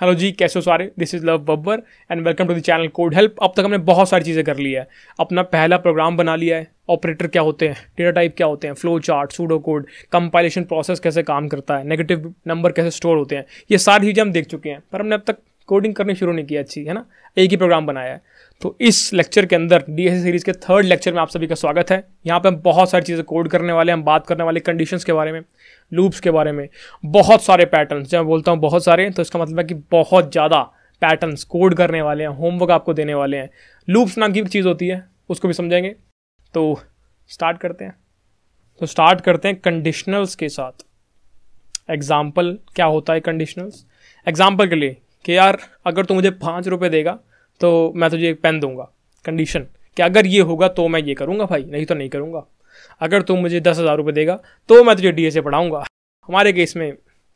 hello जी कैसे हो सारे this is Love Babbar and welcome to the channel code help अब तक हमने बहुत सारी चीज़ें कर ली है अपना पहला प्रोग्राम बना लिया है ऑपरेटर क्या होते हैं डेटा टाइप क्या होते हैं flow chart pseudo code compilation process कैसे काम करता है नेगेटिव नंबर कैसे स्टोर होते हैं ये सारी चीज़ें हम देख चुके हैं पर हमने अब तक कोडिंग करनी शुरू नहीं की अच्छी है ना एक ही प्रोग्राम बनाया है तो इस लेक्चर के अंदर डी सीरीज़ के थर्ड लेक्चर में आप सभी का स्वागत है यहाँ पे हम बहुत सारी चीज़ें कोड करने वाले हैं हम बात करने वाले कंडीशंस के बारे में लूप्स के बारे में बहुत सारे पैटर्न्स जब मैं बोलता हूँ बहुत सारे तो इसका मतलब है कि बहुत ज़्यादा पैटर्न्स कोड करने वाले हैं होमवर्क आपको देने वाले हैं लूप्स नाम की एक चीज़ होती है उसको भी समझेंगे तो स्टार्ट करते हैं तो स्टार्ट करते हैं कंडीशनल्स के साथ एग्ज़ाम्पल क्या होता है कंडीशनल्स एग्ज़ाम्पल के लिए कि यार अगर तू मुझे पाँच रुपये देगा तो मैं तुझे एक पेन दूंगा कंडीशन कि अगर ये होगा तो मैं ये करूँगा भाई नहीं तो नहीं करूँगा अगर तुम मुझे दस हज़ार रुपये देगा तो मैं तुझे डी एस ए पढ़ाऊँगा हमारे केस में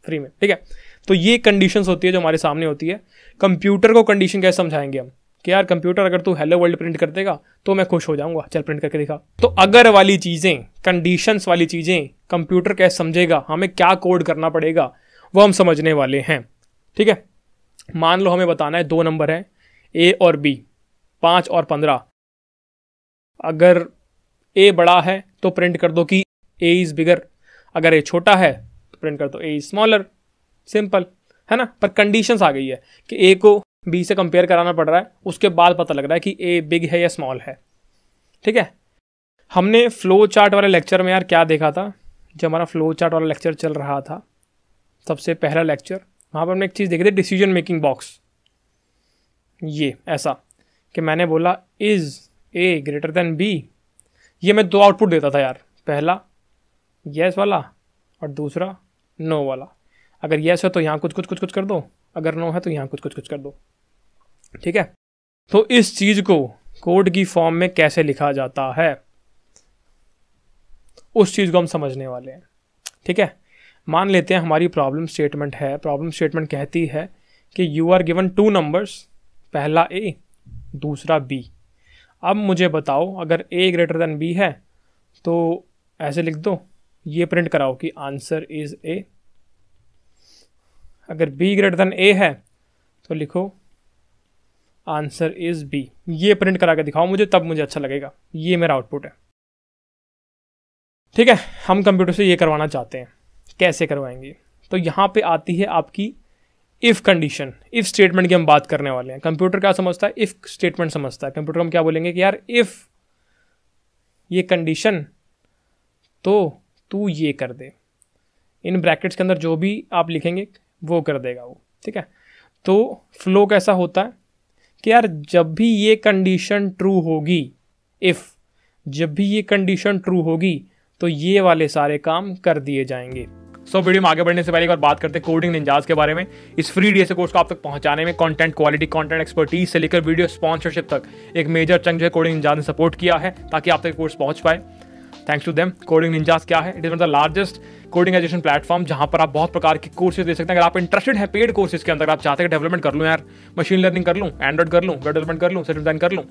फ्री में ठीक है तो ये कंडीशन होती है जो हमारे सामने होती है कंप्यूटर को कंडीशन कैसे समझाएंगे हम कि यार कंप्यूटर अगर तू हेलो वर्ल्ड प्रिंट कर देगा तो मैं खुश हो जाऊंगा चल प्रिंट करके दिखा तो अगर वाली चीज़ें कंडीशंस वाली चीज़ें कंप्यूटर कैसे समझेगा हमें क्या कोड करना पड़ेगा वो हम समझने वाले हैं ठीक है मान लो हमें बताना है दो नंबर है ए और बी पाँच और पंद्रह अगर ए बड़ा है तो प्रिंट कर दो कि ए इज़ बिगर अगर ए छोटा है तो प्रिंट कर दो ए इज़ स्मॉलर सिंपल है ना पर कंडीशंस आ गई है कि ए को बी से कंपेयर कराना पड़ रहा है उसके बाद पता लग रहा है कि ए बिग है या स्मॉल है ठीक है हमने फ्लो चार्ट वाले लेक्चर में यार क्या देखा था जब हमारा फ्लो चार्ट वाला लेक्चर चल रहा था सबसे पहला लेक्चर वहाँ पर हमने एक चीज़ देखी थी डिसीजन मेकिंग बॉक्स ये ऐसा कि मैंने बोला is A greater than B ये मैं दो आउटपुट देता था यार पहला येस वाला और दूसरा नो वाला अगर येस है तो यहाँ कुछ कुछ कुछ कुछ कर दो अगर नो है तो यहाँ कुछ कुछ कुछ कर दो ठीक है तो इस चीज़ को कोड की फॉर्म में कैसे लिखा जाता है उस चीज़ को हम समझने वाले हैं ठीक है मान लेते हैं हमारी प्रॉब्लम स्टेटमेंट है प्रॉब्लम स्टेटमेंट कहती है कि you are given two numbers पहला ए दूसरा बी अब मुझे बताओ अगर ए ग्रेटर देन बी है तो ऐसे लिख दो ये प्रिंट कराओ कि आंसर इज़ ए अगर बी ग्रेटर देन ए है तो लिखो आंसर इज़ बी ये प्रिंट करा के दिखाओ मुझे तब मुझे अच्छा लगेगा ये मेरा आउटपुट है ठीक है हम कंप्यूटर से ये करवाना चाहते हैं कैसे करवाएंगे तो यहाँ पे आती है आपकी इफ़ कंडीशन इफ़ स्टेटमेंट की हम बात करने वाले हैं कंप्यूटर क्या समझता है इफ़ स्टेटमेंट समझता है कंप्यूटर हम क्या बोलेंगे कि यार इफ़ ये कंडीशन तो तू ये कर दे इन ब्रैकेट्स के अंदर जो भी आप लिखेंगे वो कर देगा वो ठीक है तो फ्लो कैसा होता है कि यार जब भी ये कंडीशन ट्रू होगी इफ़ जब भी ये कंडीशन ट्रू होगी तो ये वाले सारे काम कर दिए जाएंगे सो so, वीडियो में आगे बढ़ने से पहले एक बार बात करते हैं कोडिंग निंजाज के बारे में इस फ्री डी कोर्स को आप तक पहुंचाने में कंटेंट क्वालिटी कंटेंट एक्सपर्टीज से लेकर वीडियो स्पॉन्सरशिप तक एक मेजर चंग जो है कोडिंग निंजाज ने सपोर्ट किया है ताकि आप तक कोर्स पहुंच पाए thanks to them coding ninjas क्या है it is one the largest coding education platform जहां पर आप बहुत प्रकार के कोर्सेज दे सकते हैं अगर आप इंटरेस्टेड है पेड कोर्सेज के अंदर आप चाहते हैं डेवलपमेंट कर लूँ यार मशीन लर्निंग कर लूँ एंड्रॉइड कर लूँ वेब डेवलपमेंट कर लूँ सेट डिजाइन कर लूँ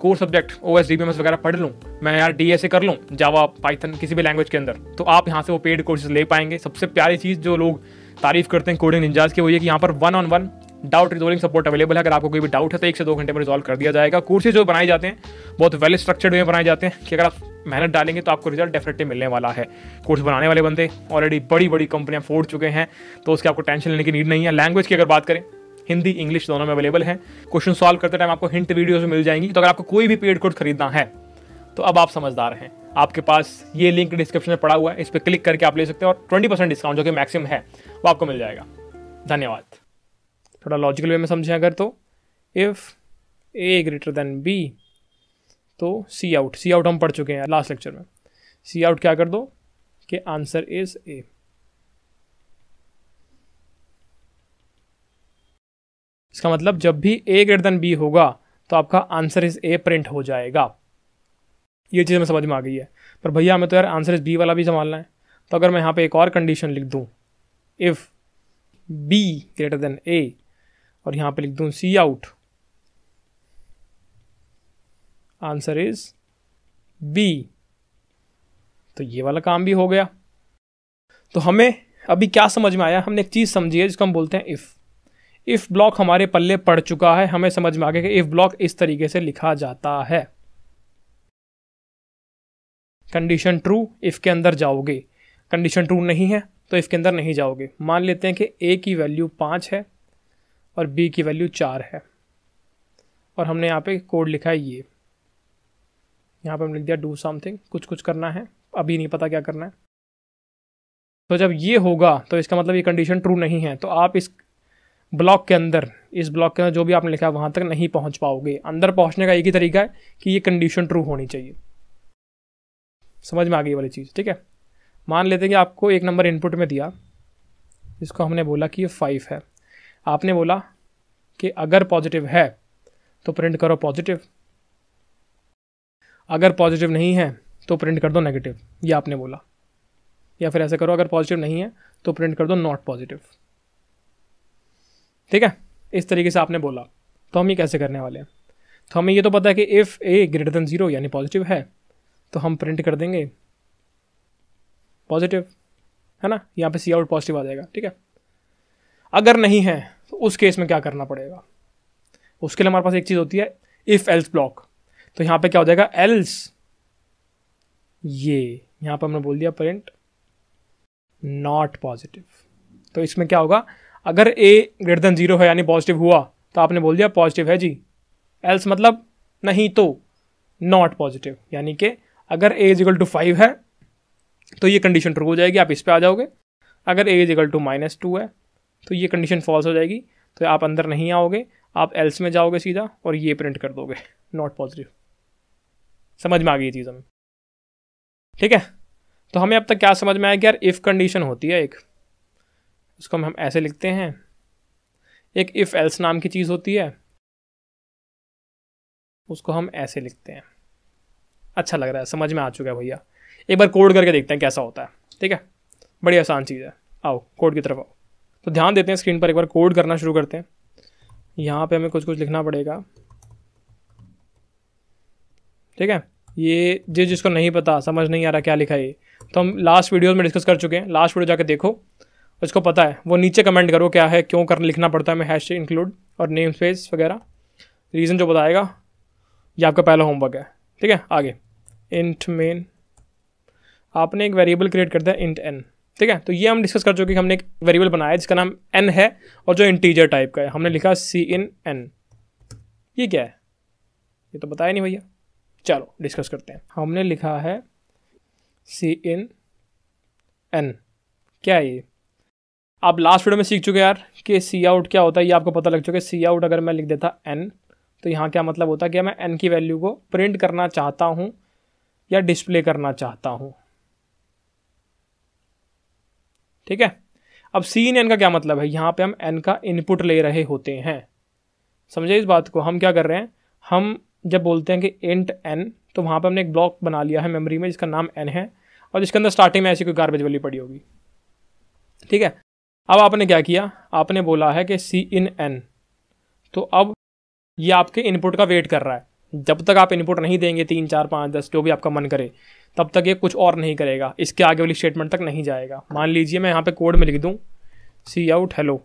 core subject O S D B S वगैरह पढ़ लूँ मैं यार डी एस ए कर लूँ जावा पाइथन किसी भी लैंग्वेज के अंदर तो आप यहाँ से वो पेड कोर्सेज ले पाएंगे सबसे प्यारी चीज़ जो लोग तारीफ करते हैं कोडिंग निंजाज की वो ये कि यहाँ पर one on one doubt resolving support available है अगर आपको कोई भी डाउट है तो एक से दो घंटे में रिजॉल्व कर दिया जाएगा कोर्सेज जो बनाए जाते हैं बहुत वेल स्ट्रक्चर्ड वे बनाए जाते हैं कि अगर आप मेहनत डालेंगे तो आपको रिजल्ट डेफिनेटली मिलने वाला है कोर्स बनाने वाले बंदे ऑलरेडी बड़ी बड़ी कंपनियाँ फोड़ चुके हैं तो उसके आपको टेंशन लेने की नीड नहीं है लैंग्वेज की अगर बात करें हिंदी इंग्लिश दोनों में अवेलेबल है क्वेश्चन सॉल्व करते टाइम आपको हिंट वीडियोज मिल जाएंगी तो अगर आपको कोई भी पेड कोर्स खरीदना है तो अब आप समझदार हैं आपके पास ये लिंक डिस्क्रिप्शन में पड़ा हुआ है इस पर क्लिक करके आप ले सकते हैं और ट्वेंटी परसेंट डिस्काउंट जो कि मैक्सिमम है वो आपको मिल जाएगा धन्यवाद थोड़ा लॉजिकल वे में समझें अगर तो if A greater than B तो सी आउट सी आउट हम पढ़ चुके हैं लास्ट लेक्चर में सी आउट क्या कर दो कि आंसर इज ए इसका मतलब जब भी ए ग्रेटर देन बी होगा तो आपका आंसर इज ए प्रिंट हो जाएगा ये चीज़ हमें समझ में आ गई है पर भैया हमें तो यार आंसर इज बी वाला भी संभालना है तो अगर मैं यहाँ पे एक और कंडीशन लिख दूँ if B greater than A और यहाँ पे लिख दूँ cout answer is B तो ये वाला काम भी हो गया तो हमें अभी क्या समझ में आया हमने एक चीज़ समझी है जिसको हम बोलते हैं इफ़ इफ़ ब्लॉक हमारे पल्ले पड़ चुका है हमें समझ में आ गया कि इफ़ ब्लॉक इस तरीके से लिखा जाता है कंडीशन ट्रू इफ़ के अंदर जाओगे कंडीशन ट्रू नहीं है तो इफ़ के अंदर नहीं जाओगे मान लेते हैं कि ए की वैल्यू पांच है और बी की वैल्यू चार है और हमने यहाँ पे कोड लिखा है ये यहाँ पर हमने लिख दिया डू समथिंग कुछ कुछ करना है अभी नहीं पता क्या करना है तो जब ये होगा तो इसका मतलब ये कंडीशन ट्रू नहीं है तो आप इस ब्लॉक के अंदर इस ब्लॉक के अंदर जो भी आपने लिखा है वहाँ तक नहीं पहुँच पाओगे अंदर पहुँचने का एक ही तरीका है कि ये कंडीशन ट्रू होनी चाहिए समझ में आ गई वाली चीज़ ठीक है मान लेते हैं कि आपको एक नंबर इनपुट में दिया जिसको हमने बोला कि ये फाइव है आपने बोला कि अगर पॉजिटिव है तो प्रिंट करो पॉजिटिव अगर पॉजिटिव नहीं है तो प्रिंट कर दो नेगेटिव ये आपने बोला या फिर ऐसे करो अगर पॉजिटिव नहीं है तो प्रिंट कर दो नॉट पॉजिटिव ठीक है इस तरीके से आपने बोला तो हम ये कैसे करने वाले हैं तो हमें ये तो पता है कि if A greater than zero यानी पॉजिटिव है तो हम प्रिंट कर देंगे पॉजिटिव है ना यहाँ पे सी आउट पॉजिटिव आ जाएगा ठीक है अगर नहीं है तो उस केस में क्या करना पड़ेगा उसके लिए हमारे पास एक चीज़ होती है इफ़ एल्स ब्लॉक तो यहां पे क्या हो जाएगा एल्स ये यहां पर हमने बोल दिया प्रिंट नॉट पॉजिटिव तो इसमें क्या होगा अगर ए ग्रेटर देन जीरो है यानी पॉजिटिव हुआ तो आपने बोल दिया पॉजिटिव है जी एल्स मतलब नहीं तो नॉट पॉजिटिव यानी कि अगर A is equal to five है तो ये कंडीशन ट्रू हो जाएगी आप इस पर आ जाओगे अगर A is equal to minus two है तो ये कंडीशन फॉल्स हो जाएगी तो आप अंदर नहीं आओगे आप एल्स में जाओगे सीधा और ये प्रिंट कर दोगे नॉट पॉजिटिव समझ में आ गई चीज़ हमें ठीक है तो हमें अब तक क्या समझ में आया कि यार इफ़ कंडीशन होती है एक उसको हम ऐसे लिखते हैं एक इफ़ एल्स नाम की चीज़ होती है उसको हम ऐसे लिखते हैं अच्छा लग रहा है समझ में आ चुका है भैया एक बार कोड करके देखते हैं कैसा होता है ठीक है बड़ी आसान चीज़ है आओ कोड की तरफ आओ तो ध्यान देते हैं स्क्रीन पर एक बार कोड करना शुरू करते हैं यहाँ पे हमें कुछ कुछ लिखना पड़ेगा ठीक है ये जिस जिसको नहीं पता समझ नहीं आ रहा क्या लिखा है तो हम लास्ट वीडियोज़ में डिस्कस कर चुके हैं लास्ट वीडियो जाके देखो उसको पता है वो नीचे कमेंट करो क्या है क्यों कर लिखना पड़ता है मैं हैश इंक्लूड और नेम स्पेस वगैरह रीज़न जो बताएगा ये आपका पहला होमवर्क है ठीक है आगे इंट मेन आपने एक वेरिएबल क्रिएट कर दिया इंट एन ठीक है तो ये हम डिस्कस कर चुके कि हमने एक वेरिएबल बनाया है जिसका नाम एन है और जो इंटीजर टाइप का है हमने लिखा सी इन एन ये क्या है ये तो बताया नहीं भैया चलो डिस्कस करते हैं हमने लिखा है सी इन एन क्या है ये आप लास्ट वीडियो में सीख चुके यार कि सी आउट क्या होता है ये आपको पता लग चुका है सी आउट अगर मैं लिख देता एन तो यहाँ क्या मतलब होता है कि मैं एन की वैल्यू को प्रिंट करना चाहता हूँ या डिस्प्ले करना चाहता हूँ ठीक है अब सी इन एन का क्या मतलब है यहाँ पे हम एन का इनपुट ले रहे होते हैं समझे इस बात को हम क्या कर रहे हैं हम जब बोलते हैं कि इंट एन तो वहाँ पर हमने एक ब्लॉक बना लिया है मेमोरी में जिसका नाम एन है और जिसके अंदर स्टार्टिंग में ऐसी कोई गार्बेज वाली पड़ी होगी ठीक है अब आपने क्या किया आपने बोला है कि सी इन एन तो अब ये आपके इनपुट का वेट कर रहा है जब तक आप इनपुट नहीं देंगे तीन चार पाँच दस जो भी आपका मन करे तब तक ये कुछ और नहीं करेगा इसके आगे वाली स्टेटमेंट तक नहीं जाएगा मान लीजिए मैं यहाँ पे कोड में लिख दूँ सी आउट हेलो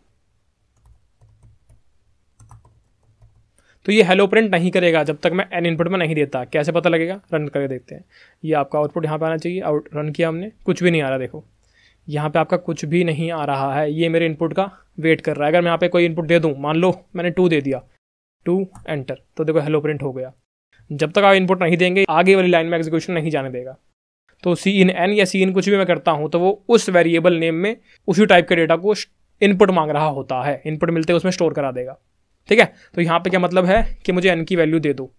तो ये हेलो प्रिंट नहीं करेगा जब तक मैं एन इनपुट में नहीं देता कैसे पता लगेगा रन करके देखते हैं ये आपका आउटपुट यहाँ पर आना चाहिए आउट रन किया हमने कुछ भी नहीं आ रहा देखो यहाँ पे आपका कुछ भी नहीं आ रहा है ये मेरे इनपुट का वेट कर रहा है अगर मैं यहाँ पे कोई इनपुट दे दूँ मान लो मैंने टू दे दिया टू एंटर तो देखो हेलो प्रिंट हो गया जब तक आप इनपुट नहीं देंगे आगे वाली लाइन में एग्जीक्यूशन नहीं जाने देगा तो सी इन एन या सी इन कुछ भी मैं करता हूँ तो वो उस वेरिएबल नेम में उसी टाइप के डेटा को इनपुट मांग रहा होता है इनपुट मिलते उसमें स्टोर करा देगा ठीक है तो यहाँ पे क्या मतलब है कि मुझे एन की वैल्यू दे दो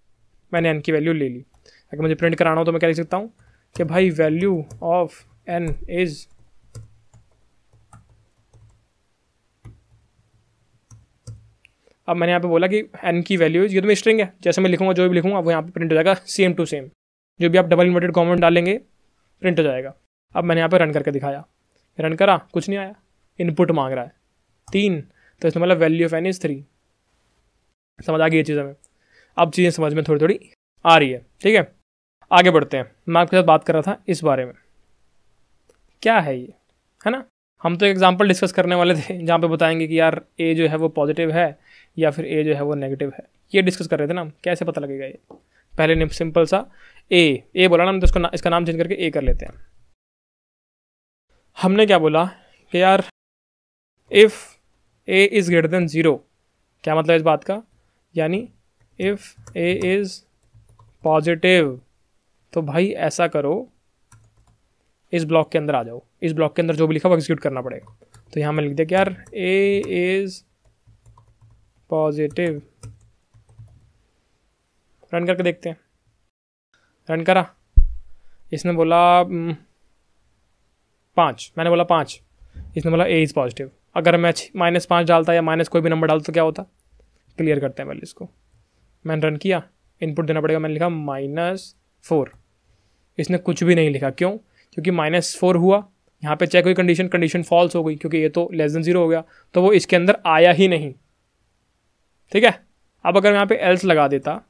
मैंने एन की वैल्यू ले ली अगर मुझे प्रिंट कराना हो तो मैं क्या लिख सकता हूँ कि भाई वैल्यू ऑफ एन इज़ अब मैंने यहाँ पे बोला कि एन की वैल्यूज ये तो मैं स्ट्रिंग है जैसे मैं लिखूंगा जो भी लिखूंगा वो यहाँ पे प्रिंट हो जाएगा सेम टू सेम जो भी आप डबल इन्वर्टेड कॉमेंट डालेंगे प्रिंट हो जाएगा अब मैंने यहाँ पे रन करके दिखाया रन करा कुछ नहीं आया इनपुट मांग रहा है तीन तो इसमें मतलब value of N is three समझ आ गई ये चीज़ हमें अब चीज़ें समझ में थोड़ी थोड़ी आ रही है ठीक है आगे बढ़ते हैं मैं आपके साथ बात कर रहा था इस बारे में क्या है ये है ना हम तो एक एग्जाम्पल डिस्कस करने वाले थे जहाँ पे बताएंगे कि यार ए जो है वो पॉजिटिव है या फिर ए जो है वो नेगेटिव है ये डिस्कस कर रहे थे ना कैसे पता लगेगा ये पहले सिंपल सा ए ए बोला ना हम तो इसको ना, इसका नाम चेंज करके ए कर लेते हैं हमने क्या बोला कि यार if A is greater than zero क्या मतलब इस बात का यानी इफ़ ए इज़ पॉजिटिव तो भाई ऐसा करो इस ब्लॉक के अंदर आ जाओ इस ब्लॉक के अंदर जो भी लिखा वो एग्जीक्यूट करना पड़ेगा तो यहाँ मैं लिख दिया कि यार ए इज़ पॉजिटिव रन करके देखते हैं रन करा इसने बोला हम्म, पाँच मैंने बोला पाँच इसने बोला ए इज़ पॉजिटिव अगर मैं माइनस पाँच डालता या माइनस कोई भी नंबर डालता तो क्या होता क्लियर करते हैं पहले इसको मैंने रन किया इनपुट देना पड़ेगा मैंने लिखा माइनस फोर इसने कुछ भी नहीं लिखा क्यों क्योंकि माइनस फोर हुआ यहाँ पे चेक हुई कंडीशन कंडीशन फॉल्स हो गई क्योंकि ये तो लेस देन जीरो हो गया तो वो इसके अंदर आया ही नहीं ठीक है अब अगर यहाँ पे एल्स लगा देता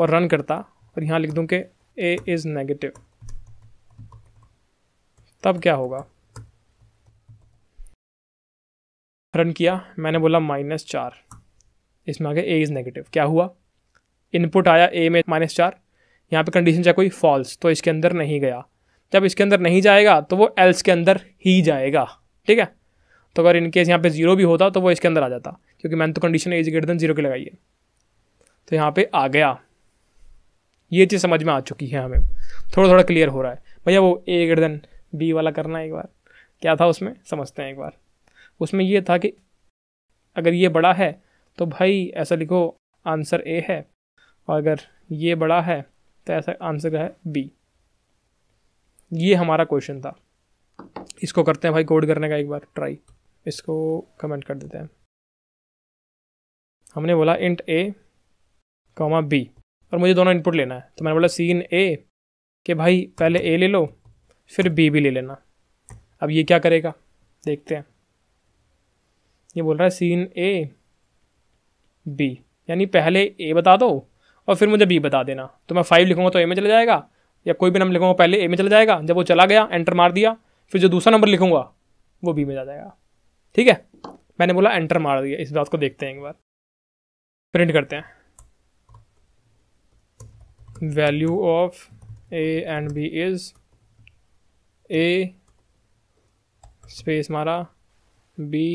और रन करता और यहाँ लिख दूँ कि ए इज़ नेगेटिव तब क्या होगा रन किया मैंने बोला माइनस चार इसमें आ गया ए इज़ नेगेटिव क्या हुआ इनपुट आया ए में माइनस चार यहाँ पर कंडीशन चाहे कोई फॉल्स तो इसके अंदर नहीं गया जब इसके अंदर नहीं जाएगा तो वो एल्स के अंदर ही जाएगा ठीक है तो अगर इनकेस यहाँ पे जीरो भी होता तो वो इसके अंदर आ जाता क्योंकि मैंने तो condition age greater than zero की लगाई है तो यहाँ पे आ गया ये चीज़ समझ में आ चुकी है हमें थोड़ा थोड़ा क्लियर हो रहा है भैया वो ए ग्रेटर देन बी वाला करना एक बार क्या था उसमें समझते हैं एक बार उसमें ये था कि अगर ये बड़ा है तो भाई ऐसा लिखो आंसर ए है और अगर ये बड़ा है तो ऐसा आंसर है बी ये हमारा क्वेश्चन था इसको करते हैं भाई कोड करने का एक बार ट्राई इसको कमेंट कर देते हैं हमने बोला इंट ए कॉमा बी और मुझे दोनों इनपुट लेना है तो मैंने बोला सीन ए कि भाई पहले ए ले लो फिर बी भी ले लेना अब ये क्या करेगा देखते हैं ये बोल रहा है सीन ए बी यानी पहले ए बता दो और फिर मुझे बी बता देना तो मैं फाइव लिखूंगा तो ए में चला जाएगा या कोई भी नंबर लिखूंगा पहले ए में चला जाएगा जब वो चला गया एंटर मार दिया फिर जो दूसरा नंबर लिखूंगा वो बी में जा जाएगा ठीक है मैंने बोला एंटर मार दिया इस बात को देखते हैं एक बार प्रिंट करते हैं value of A and B is A space मारा बी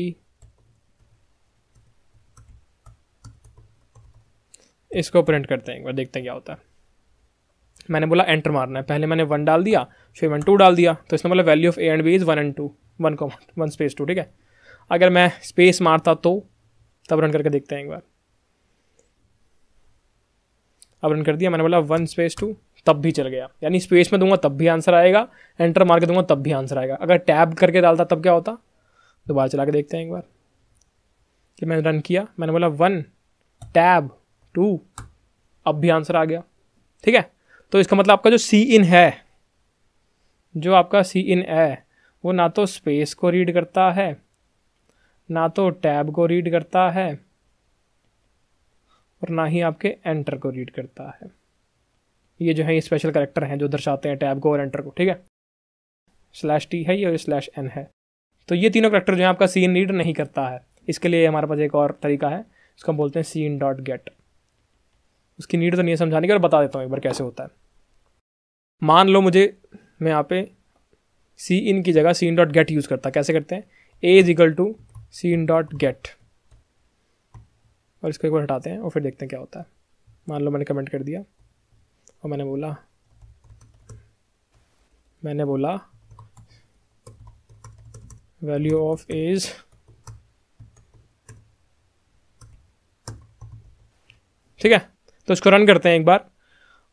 इसको प्रिंट करते हैं एक बार देखते हैं क्या होता है मैंने बोला एंटर मारना है पहले मैंने वन डाल दिया फिर मैंने टू डाल दिया तो इसने बोला value of A and B is one and two one को वन स्पेस टू ठीक है अगर मैं स्पेस मारता तो तब रन करके देखते हैं एक बार अब रन कर दिया मैंने बोला वन स्पेस टू तब भी चल गया यानी स्पेस में दूंगा तब भी आंसर आएगा एंटर मार के दूंगा तब भी आंसर आएगा अगर टैब करके डालता तब क्या होता दोबारा चला के देखते हैं एक बार कि मैंने रन किया मैंने बोला वन टैब टू अब भी आंसर आ गया ठीक है तो इसका मतलब आपका जो सी इन है जो आपका सी इन है वो ना तो स्पेस को रीड करता है ना तो टैब को रीड करता है और ना ही आपके एंटर को रीड करता है ये जो है ये स्पेशल करेक्टर हैं जो दर्शाते हैं टैब को और एंटर को ठीक है स्लैश टी है या और स्लैश एन है तो ये तीनों करेक्टर जो है आपका सी इन रीड नहीं करता है इसके लिए हमारे पास एक और तरीका है इसको हम बोलते हैं सी इन डॉट गेट उसकी नीड तो नहीं है समझाने की और बता देता हूँ एक बार कैसे होता है मान लो मुझे मैं यहाँ पे सी इन की जगह cin dot get use करता कैसे करते हैं A is equal to cin dot get और इसको एक बार हटाते हैं और फिर देखते हैं क्या होता है मान लो मैंने कमेंट कर दिया और मैंने बोला मैंने बोला वैल्यू ऑफ एज ठीक है तो इसको रन करते हैं एक बार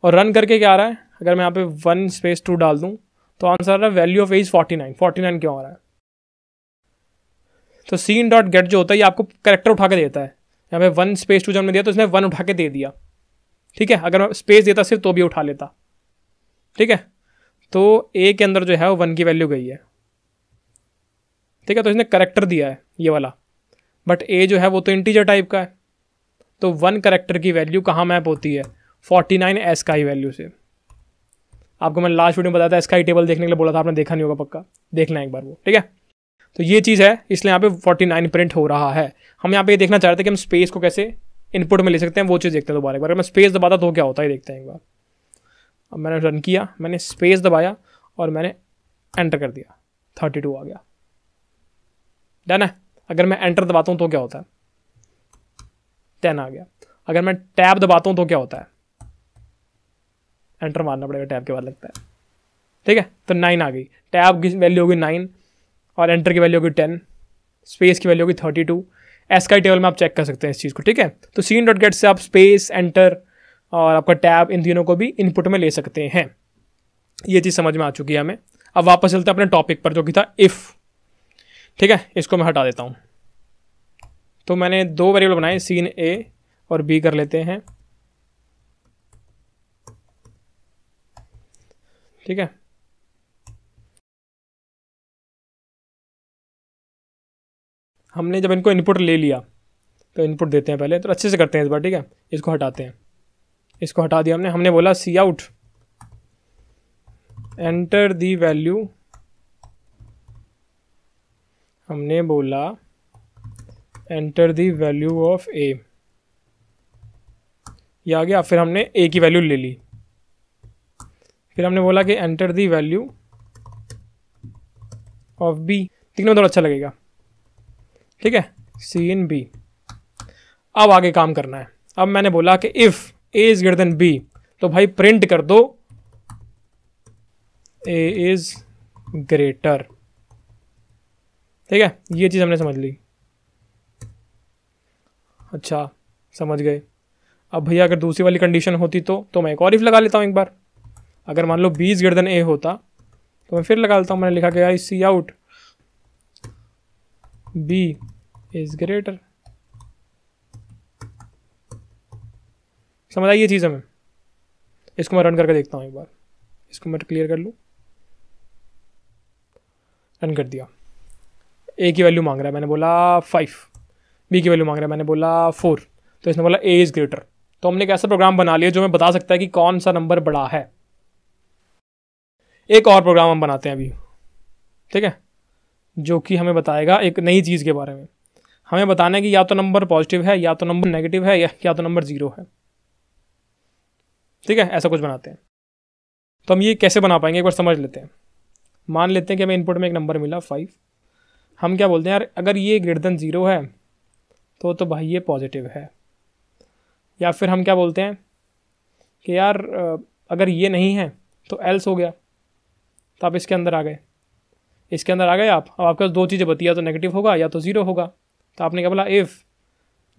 और रन करके क्या आ रहा है अगर मैं यहाँ पे वन स्पेस टू डाल दूँ तो आंसर आ रहा है value of age forty nine forty nine क्यों आ रहा है तो सीन डॉट गेट जो होता है ये आपको करेक्टर उठा के देता है यहाँ पे वन स्पेस टू जब हमने दिया तो इसने वन उठा के दे दिया ठीक है अगर मैं स्पेस देता सिर्फ तो भी उठा लेता ठीक है तो ए के अंदर जो है वो वन की वैल्यू गई है ठीक है तो इसने करेक्टर दिया है ये वाला बट ए जो है वो तो इंटीजर टाइप का है तो वन करेक्टर की वैल्यू कहाँ मैप होती है फोर्टी नाइन एस का ही वैल्यू से आपको मैंने लास्ट वीडियो में बताया था एस का ही टेबल देखने के लिए बोला था आपने देखा नहीं होगा पक्का देखना एक बार वो ठीक है तो ये चीज़ है इसलिए यहाँ पे फोर्टी नाइन प्रिंट हो रहा है हम यहाँ पे ये देखना चाह रहे थे कि हम स्पेस को कैसे इनपुट में ले सकते हैं वो चीज़ देखते हैं दोबारा एक बार अगर मैं स्पेस दबाता तो क्या होता है देखते हैं एक बार अब मैंने रन किया मैंने स्पेस दबाया और मैंने एंटर कर दिया थर्टी टू आ गया डन है अगर मैं एंटर दबाता हूँ तो क्या होता है टेन आ गया अगर मैं टैब दबाता हूँ तो क्या होता है एंटर मारना पड़ेगा टैब के बाद लगता है ठीक है तो नाइन आ गई टैब की वैल्यू होगी नाइन और एंटर की वैल्यू होगी टेन स्पेस की वैल्यू होगी थर्टी टू एस का टेबल में आप चेक कर सकते हैं इस चीज़ को ठीक है तो सीन डॉट गेट से आप स्पेस एंटर और आपका टैब इन तीनों को भी इनपुट में ले सकते हैं ये चीज़ समझ में आ चुकी है हमें अब वापस चलते हैं अपने टॉपिक पर जो कि था इफ़ ठीक है इसको मैं हटा देता हूँ तो मैंने दो वेरिएबल बनाए सीन ए और बी कर लेते हैं ठीक है हमने जब इनको इनपुट ले लिया तो इनपुट देते हैं पहले तो अच्छे से करते हैं इस बार ठीक है इसको हटाते हैं इसको हटा दिया हमने हमने बोला cout enter the value हमने बोला enter the value of A ये आ गया फिर हमने ए की वैल्यू ले ली फिर हमने बोला कि enter the value of B दिखने में थोड़ा अच्छा लगेगा ठीक है सी इन बी अब आगे काम करना है अब मैंने बोला कि if A is greater than B तो भाई प्रिंट कर दो ए इज़ ग्रेटर ठीक है ये चीज़ हमने समझ ली अच्छा समझ गए अब भैया अगर दूसरी वाली कंडीशन होती तो तो मैं एक और इफ लगा लेता हूँ एक बार अगर मान लो बीस गर्दन ए होता तो मैं फिर लगा लेता हूँ मैंने लिखा गया cout B is greater समझ आई ये चीज़ हमें इसको मैं रन करके देखता हूँ एक बार इसको मैं क्लियर कर लूँ रन कर दिया ए की वैल्यू मांग रहा है मैंने बोला फाइव बी की वैल्यू मांग रहा है मैंने बोला फोर तो इसने बोला ए इज़ ग्रेटर तो हमने एक ऐसा प्रोग्राम बना लिया जो हमें बता सकता है कि कौन सा नंबर बड़ा है एक और प्रोग्राम हम बनाते हैं अभी ठीक है जो कि हमें बताएगा एक नई चीज़ के बारे में हमें बताना है कि या तो नंबर पॉजिटिव है या तो नंबर नेगेटिव है या, या तो नंबर ज़ीरो है ठीक है ऐसा कुछ बनाते हैं तो हम ये कैसे बना पाएंगे एक बार समझ लेते हैं मान लेते हैं कि हमें इनपुट में एक नंबर मिला फाइव हम क्या बोलते हैं यार अगर ये ग्रेटर देन ज़ीरो है तो तो भाई ये पॉजिटिव है या फिर हम क्या बोलते हैं कि यार अगर ये नहीं है तो एल्स हो गया तो आप इसके अंदर आ गए इसके अंदर आ गए आप अब आपके पास दो चीज़ें बती या तो नेगेटिव होगा या तो ज़ीरो होगा तो आपने क्या बोला इफ़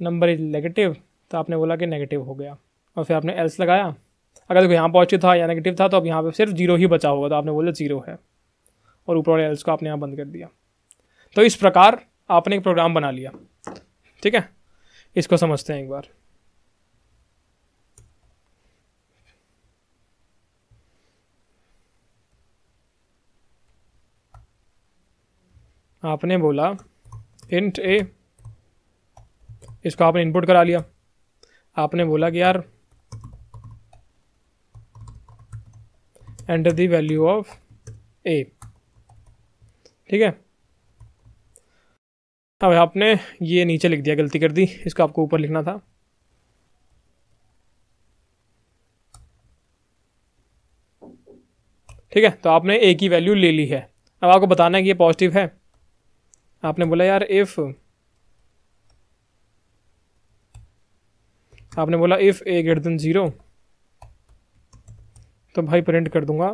नंबर इज नेगेटिव तो आपने बोला कि नेगेटिव हो गया और फिर आपने एल्स लगाया अगर देखो यहाँ पॉजिटिव था या नेगेटिव था तो अब यहाँ पे सिर्फ जीरो ही बचा होगा तो आपने बोला जीरो है और ऊपर वाले एल्स को आपने यहाँ बंद कर दिया तो इस प्रकार आपने एक प्रोग्राम बना लिया ठीक है इसको समझते हैं एक बार आपने बोला इंट ए इसको आपने इनपुट करा लिया आपने बोला कि यार एंटर दैल्यू वैल्यू ऑफ ए ठीक है अब हाँ आपने ये नीचे लिख दिया गलती कर दी इसको आपको ऊपर लिखना था ठीक है तो आपने ए की वैल्यू ले ली है अब आपको बताना है कि ये पॉजिटिव है आपने बोला यार इफ़ आपने बोला if A greater than zero तो भाई प्रिंट कर दूंगा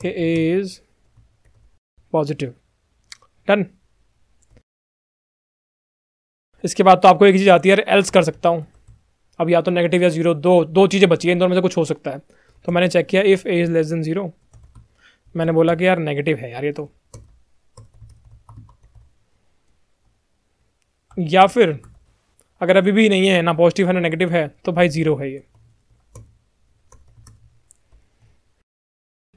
कि ए इज़ पॉजिटिव डन इसके बाद तो आपको एक चीज़ आती है एल्स कर सकता हूँ अब या तो नेगेटिव या जीरो दो दो चीज़ें बची हैं इन दोनों में से कुछ हो सकता है तो मैंने चेक किया if A is less than zero मैंने बोला कि यार नेगेटिव है यार ये तो या फिर अगर अभी भी नहीं है ना पॉजिटिव है ना नेगेटिव है तो भाई ज़ीरो है ये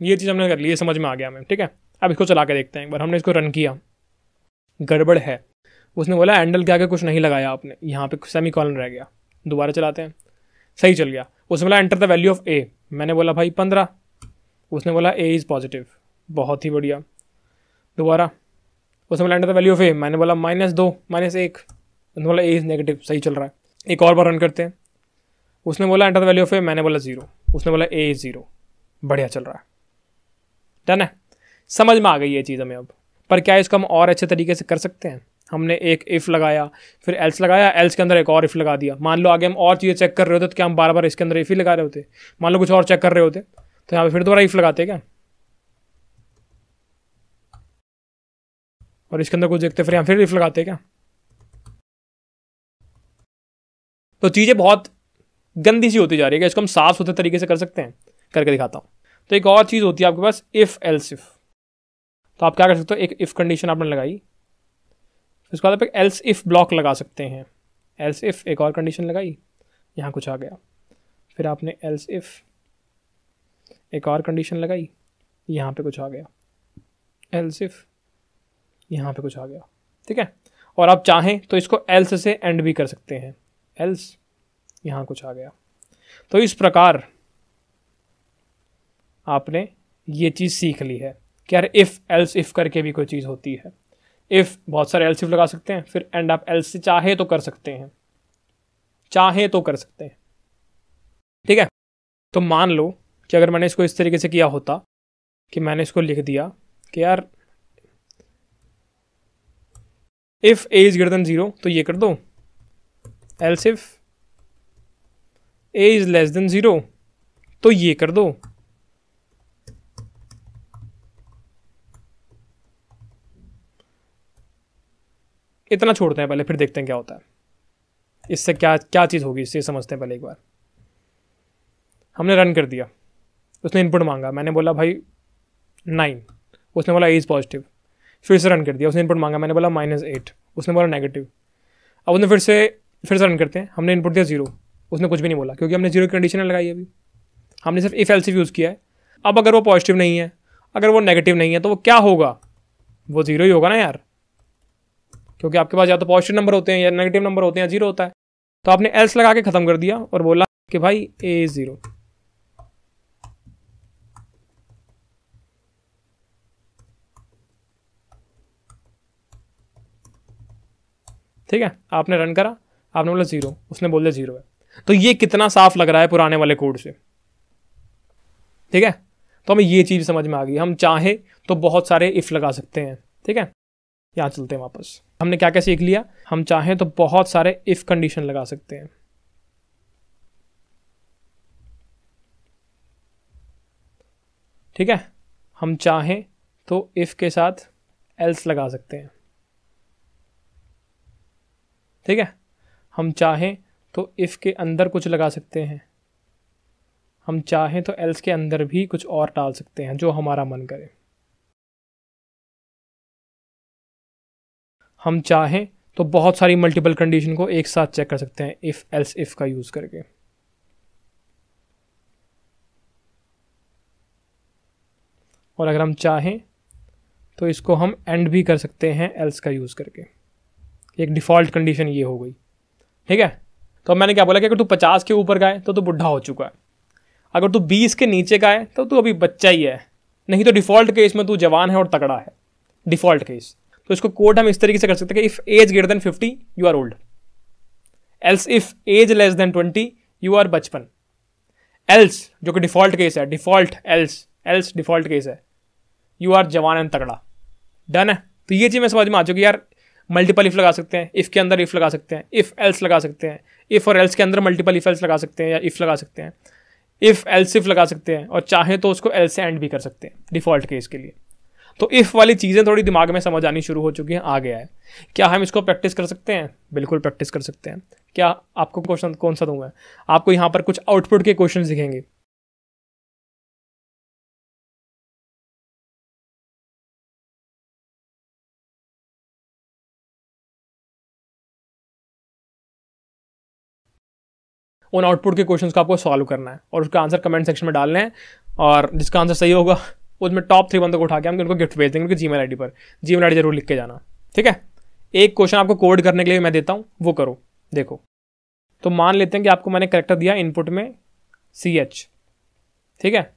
ये चीज़ हमने कर ली ये समझ में आ गया हमें ठीक है अब इसको चला के देखते हैं एक बार हमने इसको रन किया गड़बड़ है उसने बोला हैंडल के आगे कुछ नहीं लगाया आपने यहाँ पे सेमी कॉलन रह गया दोबारा चलाते हैं सही चल गया उसने बोला enter the value of A मैंने बोला भाई पंद्रह उसने बोला ए इज़ पॉजिटिव बहुत ही बढ़िया दोबारा उसने बोला enter the value of A मैंने बोला माइनस दो माइनस एक उसने बोला ए इज़ नेगेटिव सही चल रहा है एक और बार रन करते हैं उसने बोला enter the value of A मैंने बोला ज़ीरो उसने बोला ए इज़ ज़ीरो बढ़िया चल रहा है डन है समझ में आ गई ये चीज़ हमें अब पर क्या इसको हम और अच्छे तरीके से कर सकते हैं हमने एक इफ़ लगाया फिर एल्स लगाया एल्स के अंदर एक और इफ़ लगा दिया मान लो आगे हम और चीज़ें चेक कर रहे होते तो क्या हम बार बार इसके अंदर इफ़ ही लगा रहे होते मान लो कुछ और चेक कर रहे होते तो यहाँ पे फिर दोबारा इफ़ लगाते क्या और इसके अंदर कुछ देखते फिर यहाँ फिर इफ़ लगाते क्या तो चीज़ें बहुत गंदी सी होती जा रही है इसको हम साफ सुथरे तरीके से कर सकते हैं करके दिखाता हूँ तो एक और चीज़ होती है आपके पास इफ़ एल्स इफ़ तो आप क्या कर सकते हो एक इफ़ कंडीशन आपने लगाई तो इसके बाद आप एल्स इफ़ ब्लॉक लगा सकते हैं एल्स इफ़ एक और कंडीशन लगाई यहाँ कुछ आ गया फिर आपने एल्स इफ़ एक और कंडीशन लगाई यहाँ पे कुछ आ गया एल्स इफ़ यहाँ पे कुछ आ गया ठीक है और आप चाहें तो इसको एल्स से एंड भी कर सकते हैं एल्स यहाँ कुछ आ गया तो इस प्रकार आपने ये चीज़ सीख ली है कि यार इफ़ एल्स इफ़ करके भी कोई चीज़ होती है इफ़ बहुत सारे एल्स इफ लगा सकते हैं फिर एंड आप एल्स चाहे तो कर सकते हैं चाहे तो कर सकते हैं ठीक है तो मान लो कि अगर मैंने इसको इस तरीके से किया होता कि मैंने इसको लिख दिया कि यार if A is greater than zero तो ये कर दो else if A is less than zero तो ये कर दो इतना छोड़ते हैं पहले फिर देखते हैं क्या होता है इससे क्या क्या चीज़ होगी इससे समझते हैं पहले एक बार हमने रन कर दिया उसने इनपुट मांगा मैंने बोला भाई नाइन उसने बोला एज पॉजिटिव फिर से रन कर दिया उसने इनपुट मांगा मैंने बोला माइनस एट उसने बोला नेगेटिव अब उसने फिर से फिर से रन करते हैं हमने इनपुट दिया जीरो उसने कुछ भी नहीं बोला क्योंकि हमने जीरो की कंडीशन लगाई अभी हमने सिर्फ इफ एल्सिव यूज़ किया है अब अगर वो पॉजिटिव नहीं है अगर वो नेगेटिव नहीं है तो वो क्या होगा वो जीरो ही होगा ना यार क्योंकि आपके पास या तो पॉजिटिव नंबर होते हैं या नेगेटिव नंबर होते हैं जीरो होता है तो आपने एल्स लगा के ख़त्म कर दिया और बोला कि भाई ए ज़ीरो ठीक है आपने रन करा आपने बोला ज़ीरो उसने बोल दिया ज़ीरो है तो ये कितना साफ लग रहा है पुराने वाले कोड से ठीक है तो हमें ये चीज़ समझ में आ गई हम चाहे तो बहुत सारे इफ़ लगा सकते हैं ठीक है यहाँ चलते हैं वापस हमने क्या क्या सीख लिया हम चाहें तो बहुत सारे इफ़ कंडीशन लगा सकते हैं ठीक है हम चाहें तो इफ़ के साथ एल्स लगा सकते हैं ठीक है हम चाहें तो इफ़ के अंदर कुछ लगा सकते हैं हम चाहें तो एल्स के अंदर भी कुछ और डाल सकते हैं जो हमारा मन करे हम चाहें तो बहुत सारी मल्टीपल कंडीशन को एक साथ चेक कर सकते हैं इफ़ एल्स इफ़ का यूज़ करके और अगर हम चाहें तो इसको हम एंड भी कर सकते हैं एल्स का यूज़ करके एक डिफ़ॉल्ट कंडीशन ये हो गई ठीक है तो मैंने क्या बोला कि अगर तू पचास के ऊपर का है तो तू बुढ़ा हो चुका है अगर तू बीस के नीचे का है तो तू अभी बच्चा ही है नहीं तो डिफ़ॉल्ट केस में तू जवान है और तगड़ा है डिफ़ॉल्ट केस तो इसको कोड हम इस तरीके से कर सकते हैं if age greater than fifty you are old else if age less than twenty you are बचपन एल्स जो कि डिफॉल्ट केस है default else else default case है यू आर जवान एंड तगड़ा डन है तो ये चीज़ मैं समझ में आ चुकी यार मल्टीपल इफ लगा सकते हैं इफ़ के अंदर इफ़ लगा सकते हैं इफ़ एल्स लगा सकते हैं इफ़ और एल्स के अंदर मल्टीपल इफ़ एल्स लगा सकते हैं या इफ़ लगा सकते हैं इफ़ एल्स इफ़ लगा सकते हैं और चाहे तो उसको एल्स से एंड भी कर सकते हैं डिफ़ॉल्ट केस के लिए तो इफ़ वाली चीज़ें थोड़ी दिमाग में समझ आनी शुरू हो चुकी हैं आ गया है क्या हम इसको प्रैक्टिस कर सकते हैं बिल्कुल प्रैक्टिस कर सकते हैं क्या आपको क्वेश्चन कौन सा दूंगा आपको यहाँ पर कुछ आउटपुट के क्वेश्चन दिखेंगे उन आउटपुट के क्वेश्चंस को आपको सॉल्व करना है और उसका आंसर कमेंट सेक्शन में डालना है और जिसका आंसर सही होगा उसमें टॉप थ्री बंदों को उठा के हम उनको गिफ्ट भेज देंगे उनकी जी मेल पर जी मेल जरूर लिख के जाना ठीक है एक क्वेश्चन आपको कोड करने के लिए मैं देता हूँ वो करो देखो तो मान लेते हैं कि आपको मैंने करेक्टर दिया इनपुट में सी एच ठीक है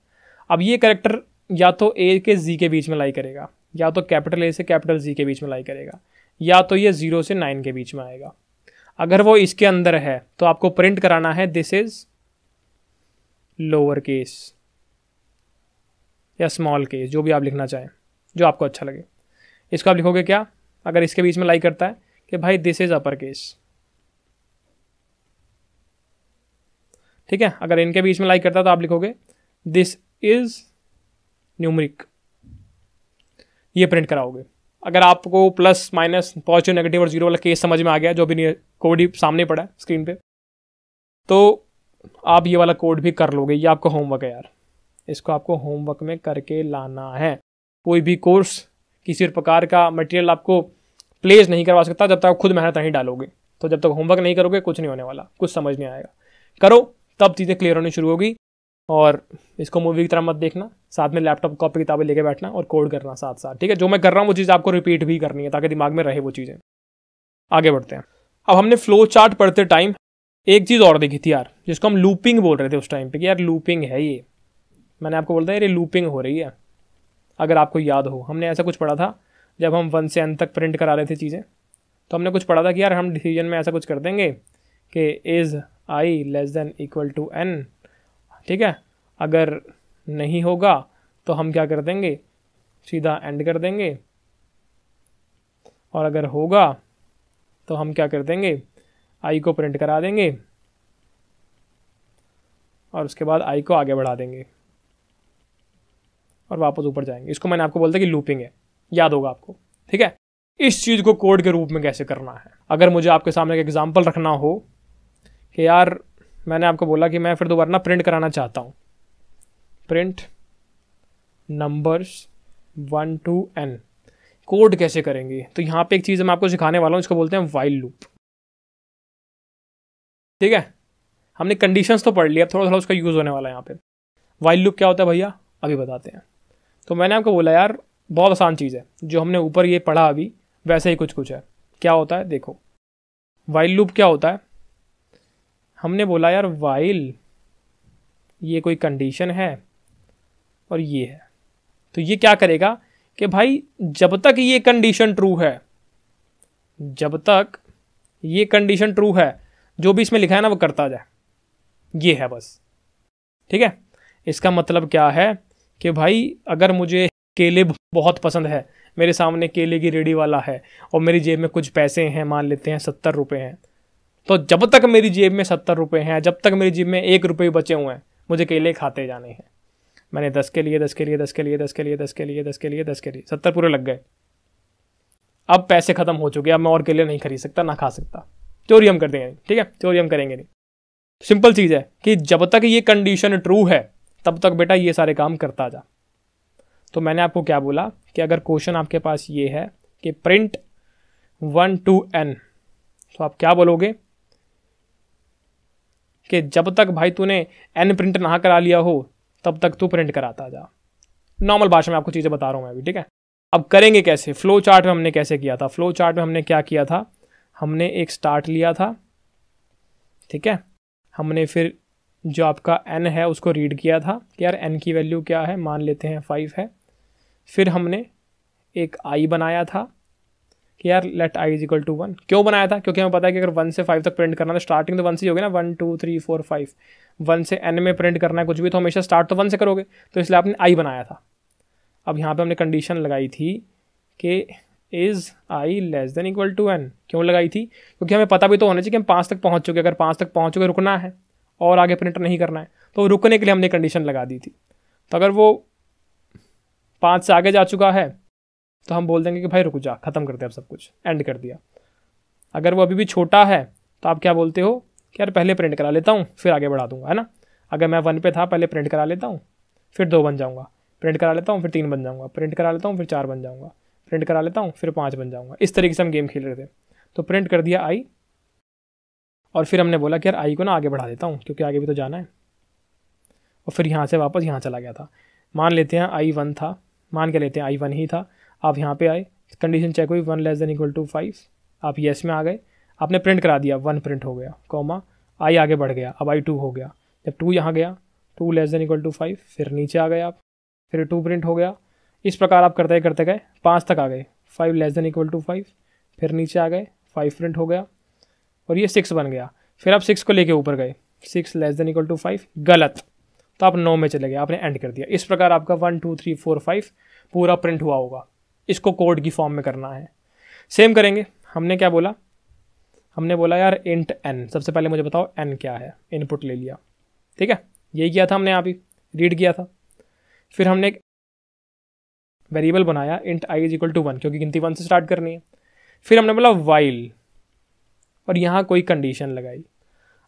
अब ये करेक्टर या तो ए के जी के बीच में लाई करेगा या तो कैपिटल ए से कैपिटल जी के बीच में लाई करेगा या तो ये ज़ीरो से नाइन के बीच में आएगा अगर वो इसके अंदर है तो आपको प्रिंट कराना है दिस इज़ लोअर केस या स्मॉल केस जो भी आप लिखना चाहें जो आपको अच्छा लगे इसको आप लिखोगे क्या अगर इसके बीच में लाइक करता है कि भाई दिस इज़ अपर केस ठीक है अगर इनके बीच में लाइक करता है तो आप लिखोगे दिस इज़ न्यूमरिक ये प्रिंट कराओगे अगर आपको प्लस माइनस पॉजिटिव नेगेटिव और जीरो वाला केस समझ में आ गया जो भी कोड ही सामने पड़ा है स्क्रीन पे तो आप ये वाला कोड भी कर लोगे ये आपका होमवर्क है यार इसको आपको होमवर्क में करके लाना है कोई भी कोर्स किसी प्रकार का मटेरियल आपको प्लेस नहीं करवा सकता जब तक आप खुद मेहनत नहीं डालोगे तो जब तक होमवर्क नहीं करोगे कुछ नहीं होने वाला कुछ समझ नहीं आएगा करो तब चीज़ें क्लियर होनी शुरू होगी और इसको मूवी की तरह मत देखना साथ में लैपटॉप कॉपी किताबें लेके बैठना और कोड करना साथ साथ ठीक है जो मैं कर रहा हूँ वो चीज़ आपको रिपीट भी करनी है ताकि दिमाग में रहे वो चीज़ें आगे बढ़ते हैं अब हमने फ्लो चार्ट पढ़ते टाइम एक चीज़ और देखी थी यार जिसको हम लूपिंग बोल रहे थे उस टाइम पे कि यार लूपिंग है ये मैंने आपको बोला था ये लूपिंग हो रही है अगर आपको याद हो हमने ऐसा कुछ पढ़ा था जब हम वन से एन तक प्रिंट करा रहे थे चीज़ें तो हमने कुछ पढ़ा था कि यार हम डिसीजन में ऐसा कुछ कर देंगे कि is I less than equal to N ठीक है अगर नहीं होगा तो हम क्या कर देंगे सीधा एंड कर देंगे और अगर होगा तो हम क्या कर देंगे आई को प्रिंट करा देंगे और उसके बाद आई को आगे बढ़ा देंगे और वापस ऊपर जाएंगे इसको मैंने आपको बोलता कि लूपिंग है याद होगा आपको ठीक है इस चीज़ को कोड के रूप में कैसे करना है अगर मुझे आपके सामने एक एग्जाम्पल रखना हो कि यार मैंने आपको बोला कि मैं फिर दोबारा ना प्रिंट कराना चाहता हूँ print numbers one two N code कैसे करेंगे तो यहाँ पे एक चीज़ मैं आपको सिखाने वाला हूँ इसको बोलते हैं वाइल लूप ठीक है हमने कंडीशंस तो पढ़ लिया थोड़ा थोड़ा उसका यूज़ होने वाला है यहाँ पे वाइल लूप क्या होता है भैया अभी बताते हैं तो मैंने आपको बोला यार बहुत आसान चीज़ है जो हमने ऊपर ये पढ़ा अभी वैसे ही कुछ कुछ है क्या होता है देखो वाइल लूप क्या होता है हमने बोला यार वाइल ये कोई कंडीशन है और ये है तो ये क्या करेगा कि भाई जब तक ये कंडीशन ट्रू है जब तक ये कंडीशन ट्रू है जो भी इसमें लिखा है ना वो करता जाए ये है बस ठीक है इसका मतलब क्या है कि भाई अगर मुझे केले बहुत पसंद है मेरे सामने केले की रेडी वाला है और मेरी जेब में कुछ पैसे हैं मान लेते हैं सत्तर रुपये हैं तो जब तक मेरी जेब में सत्तर रुपये हैं जब तक मेरी जेब में एक रुपये बचे हुए हैं मुझे केले खाते जाने हैं मैंने दस के लिए दस के लिए दस के लिए दस के लिए दस के लिए दस के लिए दस के लिए सत्तर पूरे लग गए अब पैसे खत्म हो चुके अब मैं और केले नहीं खरीद सकता ना खा सकता चोरी हम कर देंगे ठीक है चोरी हम करेंगे नहीं सिंपल चीज़ है कि जब तक ये कंडीशन ट्रू है तब तक बेटा ये सारे काम करता जा तो मैंने आपको क्या बोला कि अगर क्वेश्चन आपके पास ये है कि प्रिंट वन टू एन तो आप क्या बोलोगे कि जब तक भाई तूने एन प्रिंट ना करा लिया हो तब तक तू प्रिंट कराता जा नॉर्मल भाषा में आपको चीज़ें बता रहा हूँ मैं अभी ठीक है अब करेंगे कैसे फ्लो चार्ट में हमने कैसे किया था फ्लो चार्ट में हमने क्या किया था हमने एक स्टार्ट लिया था ठीक है हमने फिर जो आपका एन है उसको रीड किया था कि यार एन की वैल्यू क्या है मान लेते हैं फाइव है फिर हमने एक आई बनाया था कि यार let I is equal to one क्यों बनाया था क्योंकि हमें पता है कि अगर वन से फाइव तक प्रिंट करना है तो स्टार्टिंग तो वन से ही होगी ना one two three four five one से एन में प्रिंट करना है कुछ भी तो हमेशा स्टार्ट तो वन से करोगे तो इसलिए आपने आई बनाया था अब यहाँ पे हमने कंडीशन लगाई थी कि is I less than equal to N क्यों लगाई थी क्योंकि हमें पता भी तो होना चाहिए कि हम पाँच तक पहुँच चुके अगर पाँच तक पहुँच चुके रुकना है और आगे प्रिंट नहीं करना है तो रुकने के लिए हमने कंडीशन लगा दी थी तो अगर वो पाँच से आगे जा चुका है तो हम बोल देंगे कि भाई रुक जा ख़त्म कर दे अब सब कुछ एंड कर दिया अगर वो अभी भी छोटा है तो आप क्या बोलते हो कि यार पहले प्रिंट करा लेता हूँ फिर आगे बढ़ा दूंगा है ना अगर मैं वन पे था पहले प्रिंट करा लेता हूँ फिर दो बन जाऊँगा प्रिंट करा लेता हूँ फिर तीन बन जाऊँगा प्रिंट करा लेता हूँ फिर चार बन जाऊँगा प्रिंट करा लेता हूँ फिर पाँच बन जाऊँगा इस तरीके से हम गेम खेल रहे थे तो प्रिंट कर दिया आई और फिर हमने बोला कि यार आई को ना आगे बढ़ा देता हूँ क्योंकि आगे भी तो जाना है और फिर यहाँ से वापस यहाँ चला गया था मान लेते हैं आई वन था मान के लेते हैं आई वन ही था आप यहाँ पे आए कंडीशन चेक हुई one less than equal to five आप येस में आ गए आपने प्रिंट करा दिया वन प्रिंट हो गया कॉमा आई आगे बढ़ गया अब आई टू हो गया जब टू यहाँ गया two less than equal to five फिर नीचे आ गए आप फिर टू प्रिंट हो गया इस प्रकार आप करते करते गए पाँच तक आ गए five less than equal to five फिर नीचे आ गए फाइव प्रिंट हो गया और ये सिक्स बन गया फिर आप सिक्स को लेके ऊपर गए six less than equal to five गलत तो आप नौ में चले गए आपने एंड कर दिया इस प्रकार आपका one two three four five पूरा प्रिंट हुआ होगा इसको कोड की फॉर्म में करना है सेम करेंगे हमने क्या बोला हमने बोला यार इंट एन सबसे पहले मुझे बताओ एन क्या है इनपुट ले लिया ठीक है यही किया था हमने यहाँ भी रीड किया था फिर हमने एक वेरिएबल बनाया int I is equal to one क्योंकि गिनती वन से स्टार्ट करनी है फिर हमने बोला वाइल और यहाँ कोई कंडीशन लगाई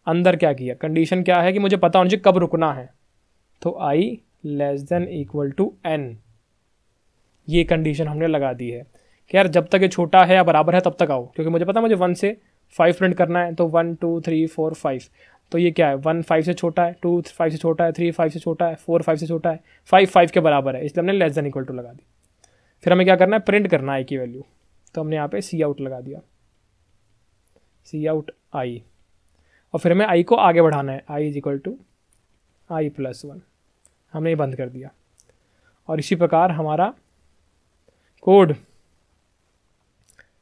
अंदर क्या किया कंडीशन क्या है कि मुझे पता होना चाहिए कब रुकना है तो I less than equal to N ये कंडीशन हमने लगा दी है कि यार जब तक ये छोटा है या बराबर है तब तक आओ क्योंकि मुझे पता मुझे वन से फाइव प्रिंट करना है तो one two three four five तो ये क्या है वन फाइव से छोटा है टू फाइव से छोटा है थ्री फाइव से छोटा है फोर फाइव से छोटा है फाइव फाइव के बराबर है इसलिए हमने लेस देन इक्वल टू लगा दी फिर हमें क्या करना है प्रिंट करना है आई की वैल्यू तो हमने यहाँ पे सी आउट लगा दिया सी आउट आई और फिर हमें आई को आगे बढ़ाना है I is equal to I plus one हमने ये बंद कर दिया और इसी प्रकार हमारा कोड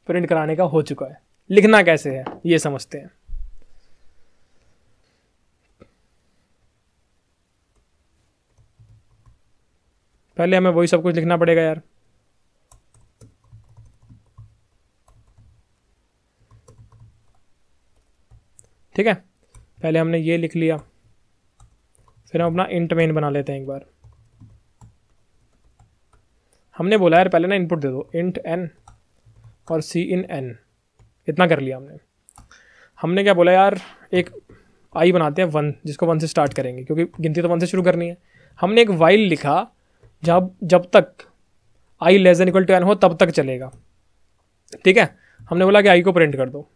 प्रिंट कराने का हो चुका है लिखना कैसे है ये समझते हैं पहले हमें वही सब कुछ लिखना पड़ेगा यार ठीक है पहले हमने ये लिख लिया फिर हम अपना इंट मेन बना लेते हैं एक बार हमने बोला यार पहले ना इनपुट दे दो इंट एन और सी इन एन इतना कर लिया हमने हमने क्या बोला यार एक आई बनाते हैं वन जिसको वन से स्टार्ट करेंगे क्योंकि गिनती तो वन से शुरू करनी है हमने एक वाइल लिखा जब जब तक I less than equal to N हो तब तक चलेगा ठीक है हमने बोला कि आई को प्रिंट कर दो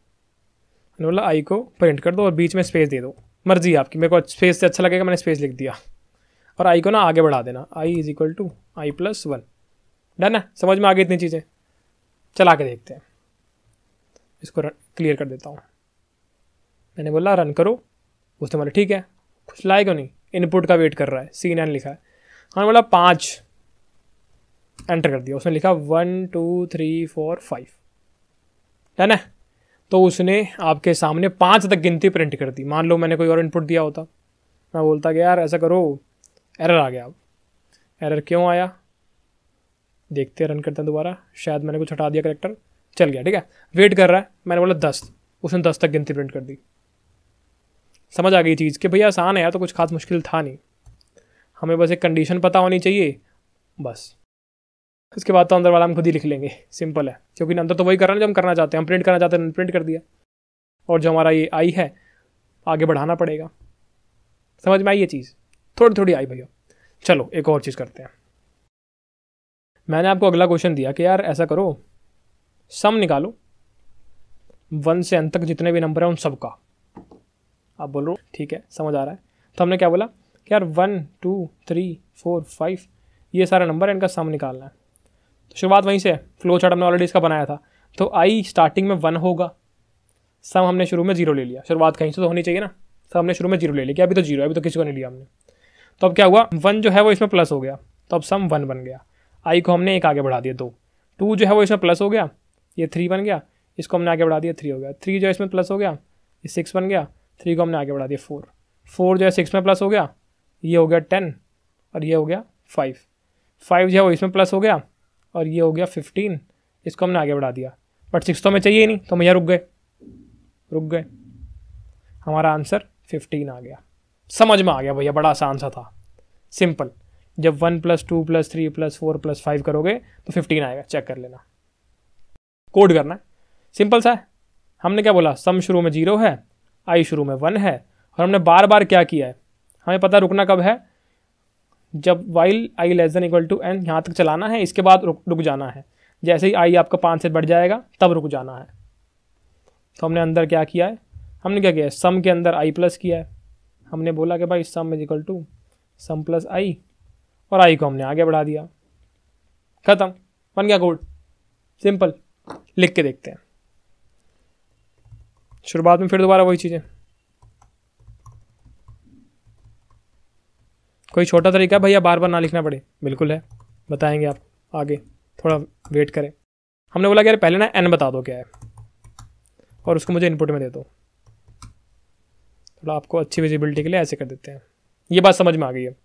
मैंने बोला आई को प्रिंट कर दो और बीच में स्पेस दे दो मर्जी आपकी मेरे को स्पेस से अच्छा लगेगा मैंने स्पेस लिख दिया और आई को ना आगे बढ़ा देना I is equal to I plus one done है समझ में आ गई इतनी चीज़ें चला के देखते हैं इसको रन क्लियर कर देता हूँ मैंने बोला रन करो उसने बोला ठीक है कुछ लाए क्यों नहीं इनपुट का वेट कर रहा है सी नाइन लिखा है हाँ बोला पाँच एंटर कर दिया उसने लिखा one two three four five done है तो उसने आपके सामने पाँच तक गिनती प्रिंट कर दी मान लो मैंने कोई और इनपुट दिया होता मैं बोलता कि यार ऐसा करो एरर आ गया अब एरर क्यों आया देखते रन करते हैं दोबारा शायद मैंने कुछ हटा दिया करेक्टर चल गया ठीक है वेट कर रहा है मैंने बोला दस उसने दस तक गिनती प्रिंट कर दी समझ आ गई चीज़ कि भैया आसान है यार तो कुछ खास मुश्किल था नहीं हमें बस एक कंडीशन पता होनी चाहिए बस उसके बाद तो अंदर वाला हम खुद ही लिख लेंगे सिंपल है क्योंकि अंदर तो वही कर रहे हैं जो हम करना चाहते हैं हम प्रिंट करना चाहते हैं प्रिंट तो कर दिया और जो हमारा ये आई है आगे बढ़ाना पड़ेगा समझ में आई ये चीज़ थोड़ी थोड़ी आई भैया चलो एक और चीज़ करते हैं मैंने आपको अगला क्वेश्चन दिया कि यार ऐसा करो सम निकालो वन से अंत तक जितने भी नंबर हैं उन सब का आप बोल रहे हो ठीक है समझ आ रहा है तो हमने क्या बोला कि यार one two three four five ये सारे नंबर है इनका सम निकालना है तो शुरुआत वहीं से है फ्लो चार्ट हमने ऑलरेडी इसका बनाया था तो आई स्टार्टिंग में वन होगा सम हमने शुरू में जीरो ले लिया शुरुआत कहीं से तो होनी चाहिए ना सम हमने शुरू में जीरो ले लिया अभी तो जीरो अभी तो किसी को नहीं लिया हमने तो अब क्या हुआ वन जो है वो इसमें प्लस हो गया तो अब सम वन बन गया आई को हमने एक आगे बढ़ा दिया दो टू जो है वो इसमें प्लस हो गया ये थ्री बन गया इसको हमने आगे बढ़ा दिया थ्री हो गया थ्री जो है इसमें प्लस हो गया ये सिक्स बन गया थ्री को हमने आगे बढ़ा दिया फोर फोर जो है सिक्स में प्लस हो गया ये हो गया टेन और ये हो गया फाइव फाइव जो है वो इसमें प्लस हो गया और ये हो गया फिफ्टीन इसको हमने आगे बढ़ा दिया बट सिक्स तो हमें चाहिए नहीं तो हम रुक गए रुक गए हमारा आंसर फिफ्टीन आ गया समझ में आ गया भैया बड़ा आसान सा था सिंपल जब one plus two plus three plus four plus five करोगे तो फिफ्टीन आएगा चेक कर लेना कोड करना सिंपल सा है हमने क्या बोला सम शुरू में जीरो है आई शुरू में वन है और हमने बार बार क्या किया है हमें पता रुकना कब है जब while I less than equal to N यहाँ तक चलाना है इसके बाद रुक रुक जाना है जैसे ही आई आपका पाँच से बढ़ जाएगा तब रुक जाना है तो हमने अंदर क्या किया है हमने क्या किया है सम के अंदर आई प्लस किया है हमने बोला कि भाई sum is equal to sum plus I और आई को हमने आगे बढ़ा दिया ख़त्म बन गया गोल्ड सिंपल लिख के देखते हैं शुरुआत में फिर दोबारा वही चीज़ें कोई छोटा तरीका भैया बार बार ना लिखना पड़े बिल्कुल है बताएंगे आप आगे थोड़ा वेट करें हमने बोला कि यार पहले ना एन बता दो क्या है और उसको मुझे इनपुट में दे दो थोड़ा आपको अच्छी विजिबिलिटी के लिए ऐसे कर देते हैं ये बात समझ में आ गई है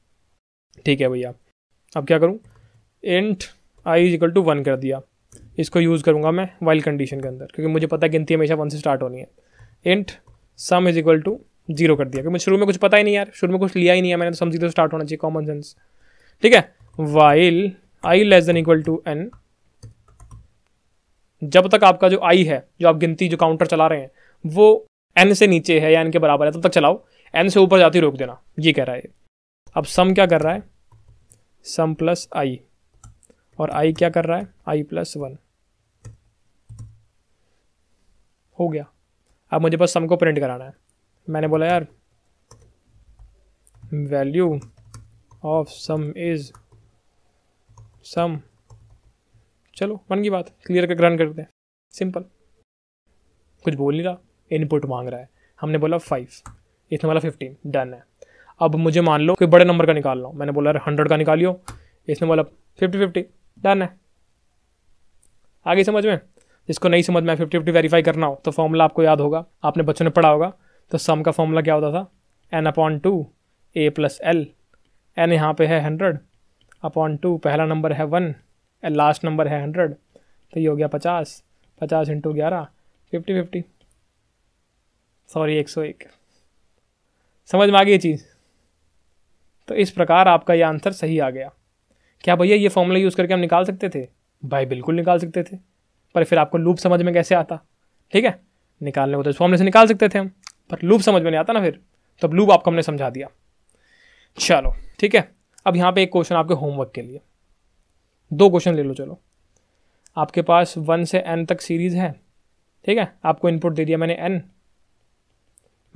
ठीक है भैया अब क्या करूँ int I is equal to one कर दिया इसको यूज़ करूँगा मैं वाइल्ड कंडीशन के अंदर क्योंकि मुझे पता है गिनती हमेशा वन से स्टार्ट होनी है int sum is equal to zero कर दिया क्योंकि शुरू में कुछ पता ही नहीं यार शुरू में कुछ लिया ही नहीं है मैंने तो समझी तो स्टार्ट होना चाहिए कॉमन सेंस ठीक है while I less than equal to n जब तक आपका जो आई है जो आप गिनती जो काउंटर चला रहे हैं वो एन से नीचे है या एन के बराबर है तब तक चलाओ एन से ऊपर जाती रोक देना ये कह रहा है अब सम क्या कर रहा है सम प्लस आई और आई क्या कर रहा है आई प्लस वन हो गया अब मुझे बस सम को प्रिंट कराना है मैंने बोला यार value of sum is sum चलो मन की बात क्लियर कर ग्रहण करते हैं सिंपल कुछ बोल नहीं रहा इनपुट मांग रहा है हमने बोला फाइव इसने बोला फिफ्टीन डन है अब मुझे मान लो कि बड़े नंबर का निकाल लो मैंने बोला यार हंड्रेड का निकालियो इसने बोला फिफ्टी फिफ्टी डन है आगे समझ में जिसको नहीं समझ में फिफ्टी फिफ्टी वेरीफाई करना हो तो फॉर्मूला आपको याद होगा आपने बच्चों ने पढ़ा होगा तो सम का फॉर्मूला क्या होता था n upon two a plus l n यहाँ पे है हंड्रेड अपॉन टू पहला नंबर है वन एल लास्ट नंबर है हंड्रेड तो ये हो गया पचास पचास इंटू ग्यारह फिफ्टी फिफ्टी सॉरी एक सौ एक समझ में आ गई चीज़ तो इस प्रकार आपका ये आंसर सही आ गया क्या भैया ये फॉर्मूला यूज़ करके हम निकाल सकते थे भाई बिल्कुल निकाल सकते थे पर फिर आपको लूप समझ में कैसे आता ठीक है निकालने को तो इस फॉर्मूले से निकाल सकते थे हम पर लूप समझ में नहीं आता ना फिर तब तो लूप आपको हमने समझा दिया चलो ठीक है अब यहाँ पे एक क्वेश्चन आपके होमवर्क के लिए दो क्वेश्चन ले लो चलो आपके पास वन से एन तक सीरीज़ है ठीक है आपको इनपुट दे दिया मैंने एन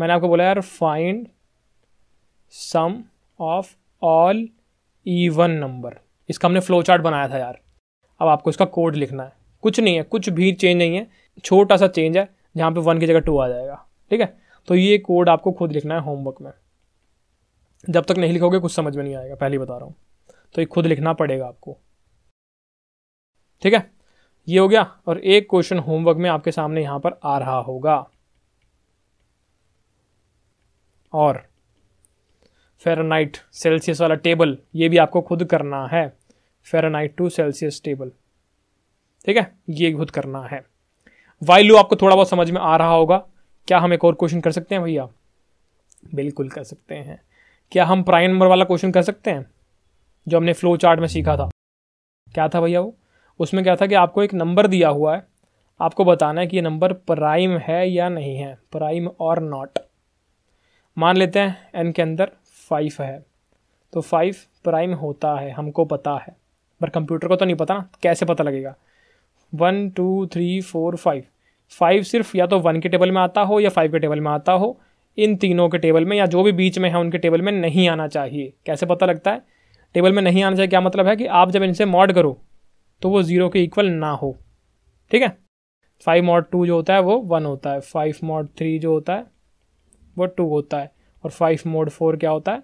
मैंने आपको बोला यार find sum of all even number इसका हमने फ्लो चार्ट बनाया था यार अब आपको इसका कोड लिखना है कुछ नहीं है कुछ भी चेंज नहीं है छोटा सा चेंज है जहाँ पे वन की जगह टू आ जाएगा ठीक है तो ये कोड आपको खुद लिखना है होमवर्क में जब तक नहीं लिखोगे कुछ समझ में नहीं आएगा पहले बता रहा हूँ तो ये खुद लिखना पड़ेगा आपको ठीक है ये हो गया और एक क्वेश्चन होमवर्क में आपके सामने यहाँ पर आ रहा होगा और फेरानाइट सेल्सियस वाला टेबल ये भी आपको खुद करना है फेरानाइट टू सेल्सियस टेबल ठीक है ये खुद करना है वाइल्यू आपको थोड़ा बहुत समझ में आ रहा होगा क्या हम एक और क्वेश्चन कर सकते हैं भैया बिल्कुल कर सकते हैं क्या हम प्राइम नंबर वाला क्वेश्चन कर सकते हैं जो हमने फ्लो चार्ट में सीखा था क्या था भैया वो उसमें क्या था कि आपको एक नंबर दिया हुआ है आपको बताना है कि ये नंबर प्राइम है या नहीं है प्राइम और नॉट मान लेते हैं एन के अंदर फाइव है तो फाइव प्राइम होता है हमको पता है पर कंप्यूटर को तो नहीं पता ना कैसे पता लगेगा one two three four five five सिर्फ या तो वन के टेबल में आता हो या फाइव के टेबल में आता हो इन तीनों के टेबल में या जो भी बीच में है उनके टेबल में नहीं आना चाहिए कैसे पता लगता है टेबल में नहीं आना चाहिए क्या मतलब है कि आप जब इनसे मॉड करो तो वो ज़ीरो के इक्वल ना हो ठीक है फाइव मॉड टू जो होता है वो वन होता है फाइव मॉड थ्री जो होता है वो टू होता है और फाइव मोड फोर क्या होता है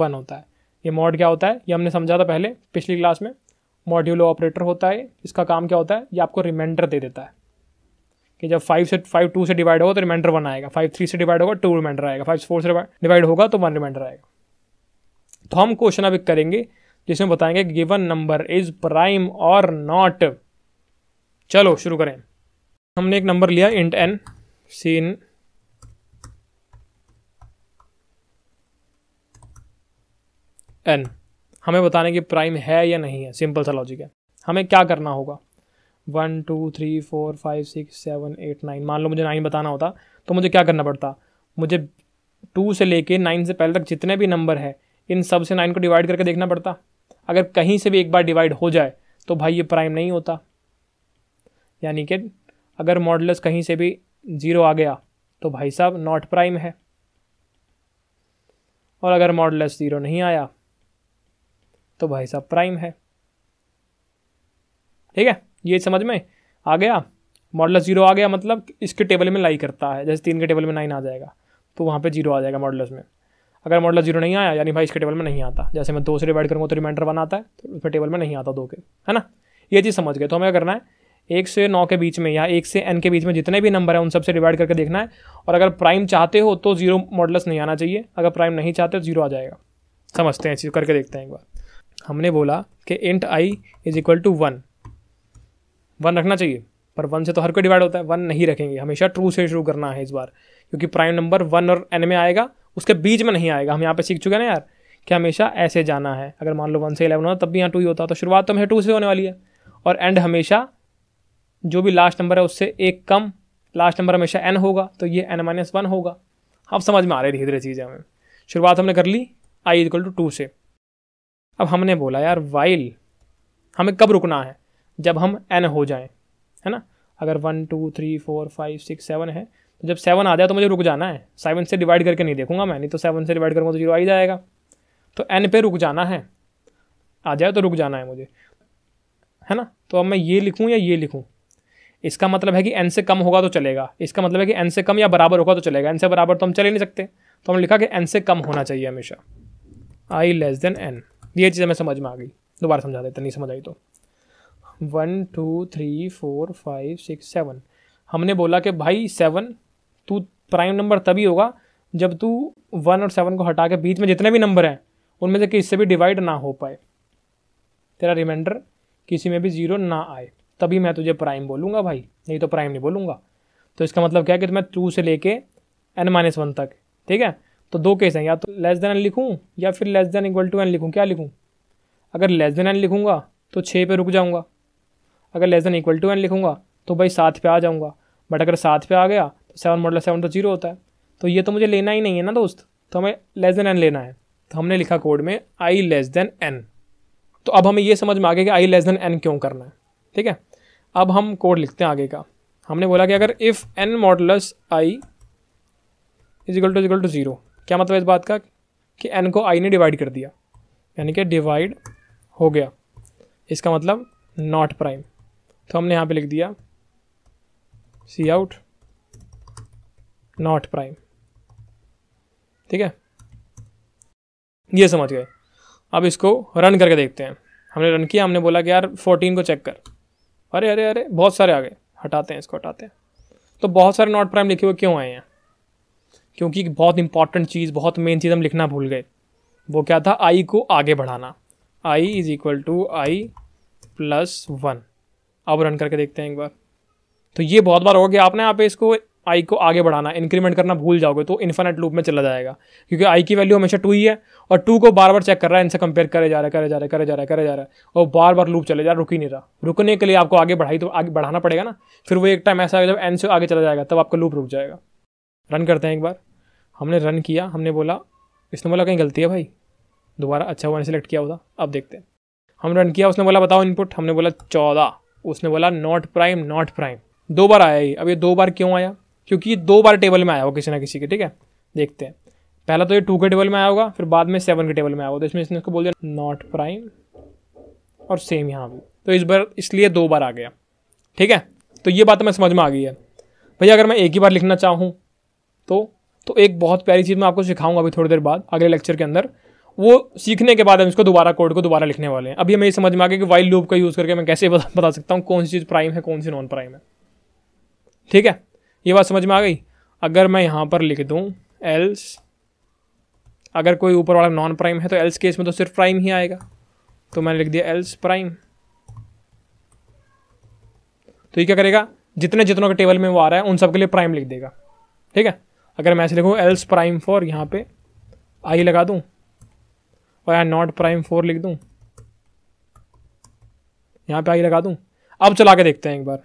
वन होता है ये मॉड क्या होता है ये हमने समझा था पहले पिछली क्लास में मॉड्यूलो ऑपरेटर होता है इसका काम क्या होता है ये आपको रिमाइंडर दे देता है कि जब फाइव से फाइव टू से डिवाइड होगा तो रिमाइंडर वन आएगा फाइव थ्री से डिवाइड होगा टू रिमाइंडर आएगा फाइव फोर से डिवाइड होगा तो वन रिमाइंडर आएगा तो हम क्वेश्चन अभी करेंगे जिसमें बताएंगे गिवन नंबर इज प्राइम और नॉट चलो शुरू करें हमने एक नंबर लिया इंट एन सीन एन हमें बताने की प्राइम है या नहीं है सिंपल सा लॉजिक है हमें क्या करना होगा one two three four five six seven eight nine मान लो मुझे नाइन बताना होता तो मुझे क्या करना पड़ता मुझे टू से लेके नाइन से पहले तक जितने भी नंबर है इन सब से नाइन को डिवाइड करके देखना पड़ता अगर कहीं से भी एक बार डिवाइड हो जाए तो भाई ये प्राइम नहीं होता यानी कि अगर मॉडल्स कहीं से भी ज़ीरो आ गया तो भाई साहब नॉट प्राइम है और अगर मॉडलस ज़ीरो नहीं आया तो भाई साहब प्राइम है ठीक है ये समझ में आ गया मॉडल जीरो आ गया मतलब इसके टेबल में लाई करता है जैसे तीन के टेबल में नाइन आ जाएगा तो वहाँ पे जीरो आ जाएगा मॉडल्स में अगर मॉडल जीरो नहीं आया यानी भाई इसके टेबल में नहीं आता जैसे मैं दो से डिवाइड करूँगा तो रिमाइंडर वन आता है तो उसमें टेबल में नहीं आता दो के है ना ये चीज़ समझ गए तो हमें करना है एक से नौ के बीच में या एक से एन के बीच में जितने भी नंबर हैं उन सबसे डिवाइड करके देखना है और अगर प्राइम चाहते हो तो जीरो मॉडल्स नहीं आना चाहिए अगर प्राइम नहीं चाहते तो जीरो आ जाएगा समझते हैं चीज़ करके देखते हैं एक बार हमने बोला कि int I is equal to one one रखना चाहिए पर वन से तो हर कोई डिवाइड होता है वन नहीं रखेंगे हमेशा ट्रू से शुरू करना है इस बार क्योंकि प्राइम नंबर वन और एन में आएगा उसके बीच में नहीं आएगा हम यहाँ पे सीख चुके हैं ना यार कि हमेशा ऐसे जाना है अगर मान लो वन से इलेवन होता तब भी यहाँ टू ही होता तो शुरुआत तो हमेशा टू से होने वाली है और एंड हमेशा जो भी लास्ट नंबर है उससे एक कम लास्ट नंबर हमेशा एन होगा तो ये एन माइनस वन होगा अब समझ में आ रही धीरे धीरे चीज़ें हमें शुरुआत हमने कर ली आई इक्वल टू टू से अब हमने बोला यार वाइल हमें कब रुकना है जब हम एन हो जाएं है ना अगर one two three four five six seven है तो जब सेवन आ जाए तो मुझे रुक जाना है सेवन से डिवाइड करके नहीं देखूंगा मैं नहीं तो सेवन से डिवाइड करूँगा तो जीरो आ ही जाएगा तो एन पे रुक जाना है आ जाए तो रुक जाना है मुझे है ना तो अब मैं ये लिखूँ या ये लिखूँ इसका मतलब है कि एन से कम होगा तो चलेगा इसका मतलब है कि एन से कम या बराबर होगा तो चलेगा एन से बराबर तो हम चले नहीं सकते तो हमने लिखा कि एन से कम होना चाहिए हमेशा आई लेस देन एन ये चीज़ हमें समझ में आ गई दोबारा समझा देते नहीं समझ आई तो one two three four five six seven हमने बोला कि भाई सेवन तू प्राइम नंबर तभी होगा जब तू वन और सेवन को हटा के बीच में जितने भी नंबर हैं उनमें से किसी से भी डिवाइड ना हो पाए तेरा रिमाइंडर किसी में भी ज़ीरो ना आए तभी मैं तुझे प्राइम बोलूँगा भाई नहीं तो प्राइम नहीं बोलूँगा तो इसका मतलब क्या है कि मैं टू से लेके एन माइनस वन तक ठीक है तो दो केस हैं या तो लेस देन एन लिखूँ या फिर less than equal to n लिखूँ क्या लिखूँ अगर लेस देन एन लिखूँगा तो छः पे रुक जाऊँगा अगर less than equal to n लिखूंगा तो भाई सात पे आ जाऊँगा बट अगर सात पे आ गया तो सेवन मॉडल सेवन तो जीरो होता है तो ये तो मुझे लेना ही नहीं है ना दोस्त तो हमें लेस देन एन लेना है तो हमने लिखा कोड में आई लेस देन एन तो अब हमें ये समझ में आ गया कि आई लेस देन एन क्यों करना है ठीक है अब हम कोड लिखते हैं आगे का हमने बोला कि अगर if n modulus i is equal to equal to zero क्या मतलब इस बात का कि एन को आई ने डिवाइड कर दिया यानी कि डिवाइड हो गया इसका मतलब नॉट प्राइम तो हमने यहाँ पे लिख दिया सी आउट नॉट प्राइम ठीक है ये समझ गए अब इसको रन करके देखते हैं हमने रन किया हमने बोला कि यार 14 को चेक कर अरे अरे अरे बहुत सारे आ गए हटाते हैं इसको हटाते हैं तो बहुत सारे नॉट प्राइम लिखे हुए क्यों आए हैं क्योंकि बहुत इंपॉर्टेंट चीज़ बहुत मेन चीज़ हम लिखना भूल गए वो क्या था आई को आगे बढ़ाना i is equal to I plus one अब रन करके देखते हैं एक बार तो ये बहुत बार होगा कि आपने यहाँ पे इसको आई को आगे बढ़ाना इंक्रीमेंट करना भूल जाओगे तो इन्फानेट लूप में चला जाएगा क्योंकि आई की वैल्यू हमेशा टू ही है और टू को बार बार चेक कर रहा है इनसे कंपेयर करे जा रहा है करे जा रहा है करे जा रहा है करे जा रहा है और बार बार लूप चले जा रहा रुक ही नहीं रहा रुकने के लिए आपको आगे बढ़ाई तो आगे बढ़ाना पड़ेगा ना फिर वो एक टाइम ऐसा आएगा जब एन से आगे चला जाएगा तब आपका लूप रुक जाएगा रन करते हैं एक बार हमने रन किया हमने बोला इसने बोला कहीं गलती है भाई दोबारा अच्छा वन सेलेक्ट किया हुआ अब देखते हैं हम रन किया उसने बोला बताओ इनपुट हमने बोला चौदह उसने बोला नॉट प्राइम नॉट प्राइम दो बार आया ये अब ये दो बार क्यों आया क्योंकि ये दो बार टेबल में आया होगा किसी ना किसी के ठीक है देखते हैं पहला तो ये टू के टेबल में आया होगा फिर बाद में सेवन के टेबल में आया होगा तो इसमें इसने इसको बोल दिया नॉट प्राइम और सेम यहाँ भी तो इस बार इसलिए दो बार आ गया ठीक है तो ये बात मैं समझ में आ गई है भैया अगर मैं एक ही बार लिखना चाहूँ तो तो एक बहुत प्यारी चीज़ मैं आपको सिखाऊंगा अभी थोड़ी देर बाद अगले लेक्चर के अंदर वो सीखने के बाद हम इसको दोबारा कोड को दोबारा लिखने वाले हैं अभी हमें ये समझ में आ गया कि वाइल्ड लूप का यूज़ करके मैं कैसे बता सकता हूँ कौन सी चीज़ प्राइम है कौन सी नॉन प्राइम है ठीक है ये बात समझ में आ गई अगर मैं यहाँ पर लिख दूँ एल्स अगर कोई ऊपर वाला नॉन प्राइम है तो एल्स केस में तो सिर्फ प्राइम ही आएगा तो मैंने लिख दिया एल्स प्राइम तो ये क्या करेगा जितने जितनों के टेबल में वो आ रहा है उन सब के लिए प्राइम लिख देगा ठीक है अगर मैं ऐसे लिखूँ एल्स प्राइम फॉर यहाँ पे आई लगा दूँ भाई नॉट प्राइम फोर लिख दूँ यहाँ पे आई लगा दूँ अब चला के देखते हैं एक बार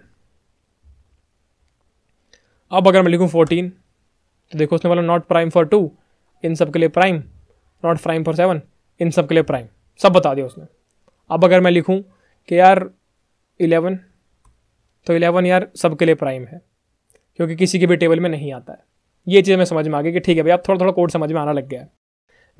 अब अगर मैं लिखूँ फोर्टीन तो देखो उसने बोला नॉट प्राइम फॉर टू इन सब के लिए prime not prime for seven इन सब के लिए प्राइम सब बता दिया उसने अब अगर मैं लिखूँ कि यार इलेवन तो इलेवन यार सबके लिए प्राइम है क्योंकि किसी के भी टेबल में नहीं आता है ये चीज़ मैं समझ में आ गई कि ठीक है भाई आप थोड़ा थोड़ा कोड समझ में आना लग गया है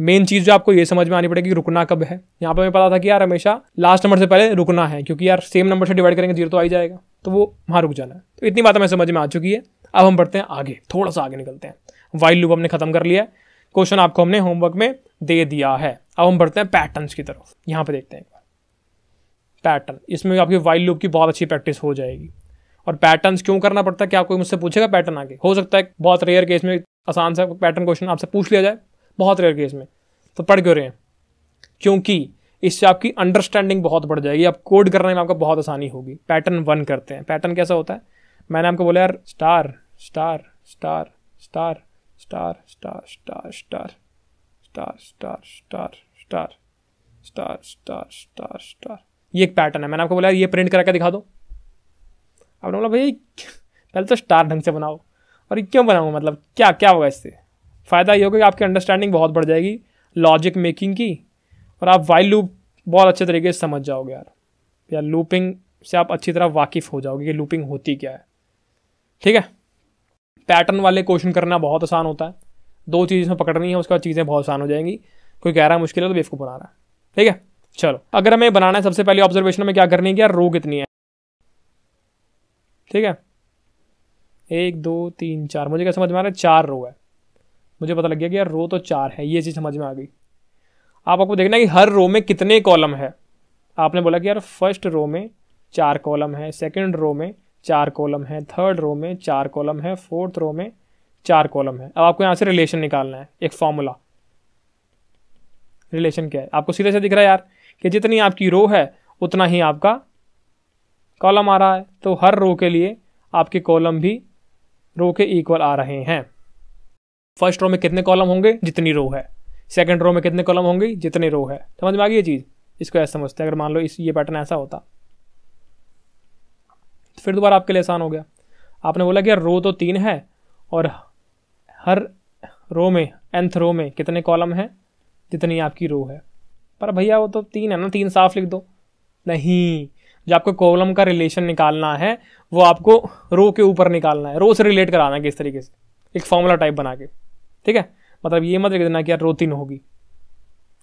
मेन चीज़ जो आपको ये समझ में आनी पड़ेगी कि रुकना कब है यहाँ पर हमें पता था कि यार हमेशा लास्ट नंबर से पहले रुकना है क्योंकि यार सेम नंबर से डिवाइड करेंगे जीरो तो आ ही जाएगा तो वो वहाँ रुक जाना है तो इतनी बात हमें समझ में आ चुकी है अब हम बढ़ते हैं आगे थोड़ा सा आगे निकलते हैं वाइल्ड लूप हमने खत्म कर लिया है क्वेश्चन आपको हमने होमवर्क में दे दिया है अब हम बढ़ते हैं पैटर्न की तरफ यहाँ पर देखते हैं पैटर्न इसमें आपकी वाइल्ड लूप की बहुत अच्छी प्रैक्टिस हो जाएगी और पैटर्न क्यों करना पड़ता है क्या कोई मुझसे पूछेगा पैटर्न आगे हो सकता है बहुत रेयर केस में आसान सा पैटर्न क्वेश्चन आपसे पूछ लिया जाए बहुत रेयर केस में तो पढ़ क्यों रहे हैं क्योंकि इससे आपकी अंडरस्टैंडिंग बहुत बढ़ जाएगी आप कोड करने में आपको बहुत आसानी होगी पैटर्न वन करते हैं पैटर्न कैसा होता है मैंने आपको बोला यार star star star star star star star star star star star star star star star star ये एक पैटर्न है मैंने आपको बोला ये प्रिंट करा के दिखा दो आपने बोला भाई पहले तो स्टार ढंग से बनाओ और ये क्यों बनाऊँ मतलब क्या क्या होगा इससे फ़ायदा ये होगा कि आपकी अंडरस्टैंडिंग बहुत बढ़ जाएगी लॉजिक मेकिंग की और आप वाइल लूप बहुत अच्छे तरीके से समझ जाओगे यार या लूपिंग से आप अच्छी तरह वाकिफ़ हो जाओगे कि लूपिंग होती क्या है ठीक है पैटर्न वाले क्वेश्चन करना बहुत आसान होता है दो चीज़ इसमें पकड़नी है उसके बाद चीज़ें बहुत आसान हो जाएंगी कोई कह रहा है मुश्किल है तो को बना रहा है ठीक है चलो अगर हमें बनाना है सबसे पहले ऑब्जर्वेशन में क्या करनी है यार रो कितनी है ठीक है एक दो तीन चार मुझे क्या समझ में आ रहा है चार रो है मुझे पता लग गया कि यार रो तो चार है ये चीज़ समझ में आ गई आप आपको देखना कि हर रो में कितने कॉलम है आपने बोला कि यार फर्स्ट रो में चार कॉलम है सेकंड रो में चार कॉलम है थर्ड रो में चार कॉलम है फोर्थ रो में चार कॉलम है अब आपको यहाँ से रिलेशन निकालना है एक फॉर्मूला रिलेशन क्या है आपको सीधे से दिख रहा है यार कि जितनी आपकी रो है उतना ही आपका कॉलम आ रहा है तो हर रो के लिए आपके कॉलम भी रो के इक्वल आ रहे हैं फर्स्ट रो में कितने कॉलम होंगे जितनी रो है सेकंड रो में कितने कॉलम होंगे जितने रो है समझ में आ गई ये चीज़ इसको ऐसा समझते हैं अगर मान लो इस ये पैटर्न ऐसा होता तो फिर दोबारा आपके लिए आसान हो गया आपने बोला कि यार रो तो तीन है और हर रो में एंथ रो में कितने कॉलम हैं जितनी आपकी रो है पर भैया वो तो तीन है ना तीन साफ लिख दो नहीं जो आपको कॉलम का रिलेशन निकालना है वो आपको रो के ऊपर निकालना है रो से रिलेट कराना है किस तरीके से एक फॉर्मूला टाइप बना के ठीक है मतलब ये मत लिख देना कि यार रो तीन होगी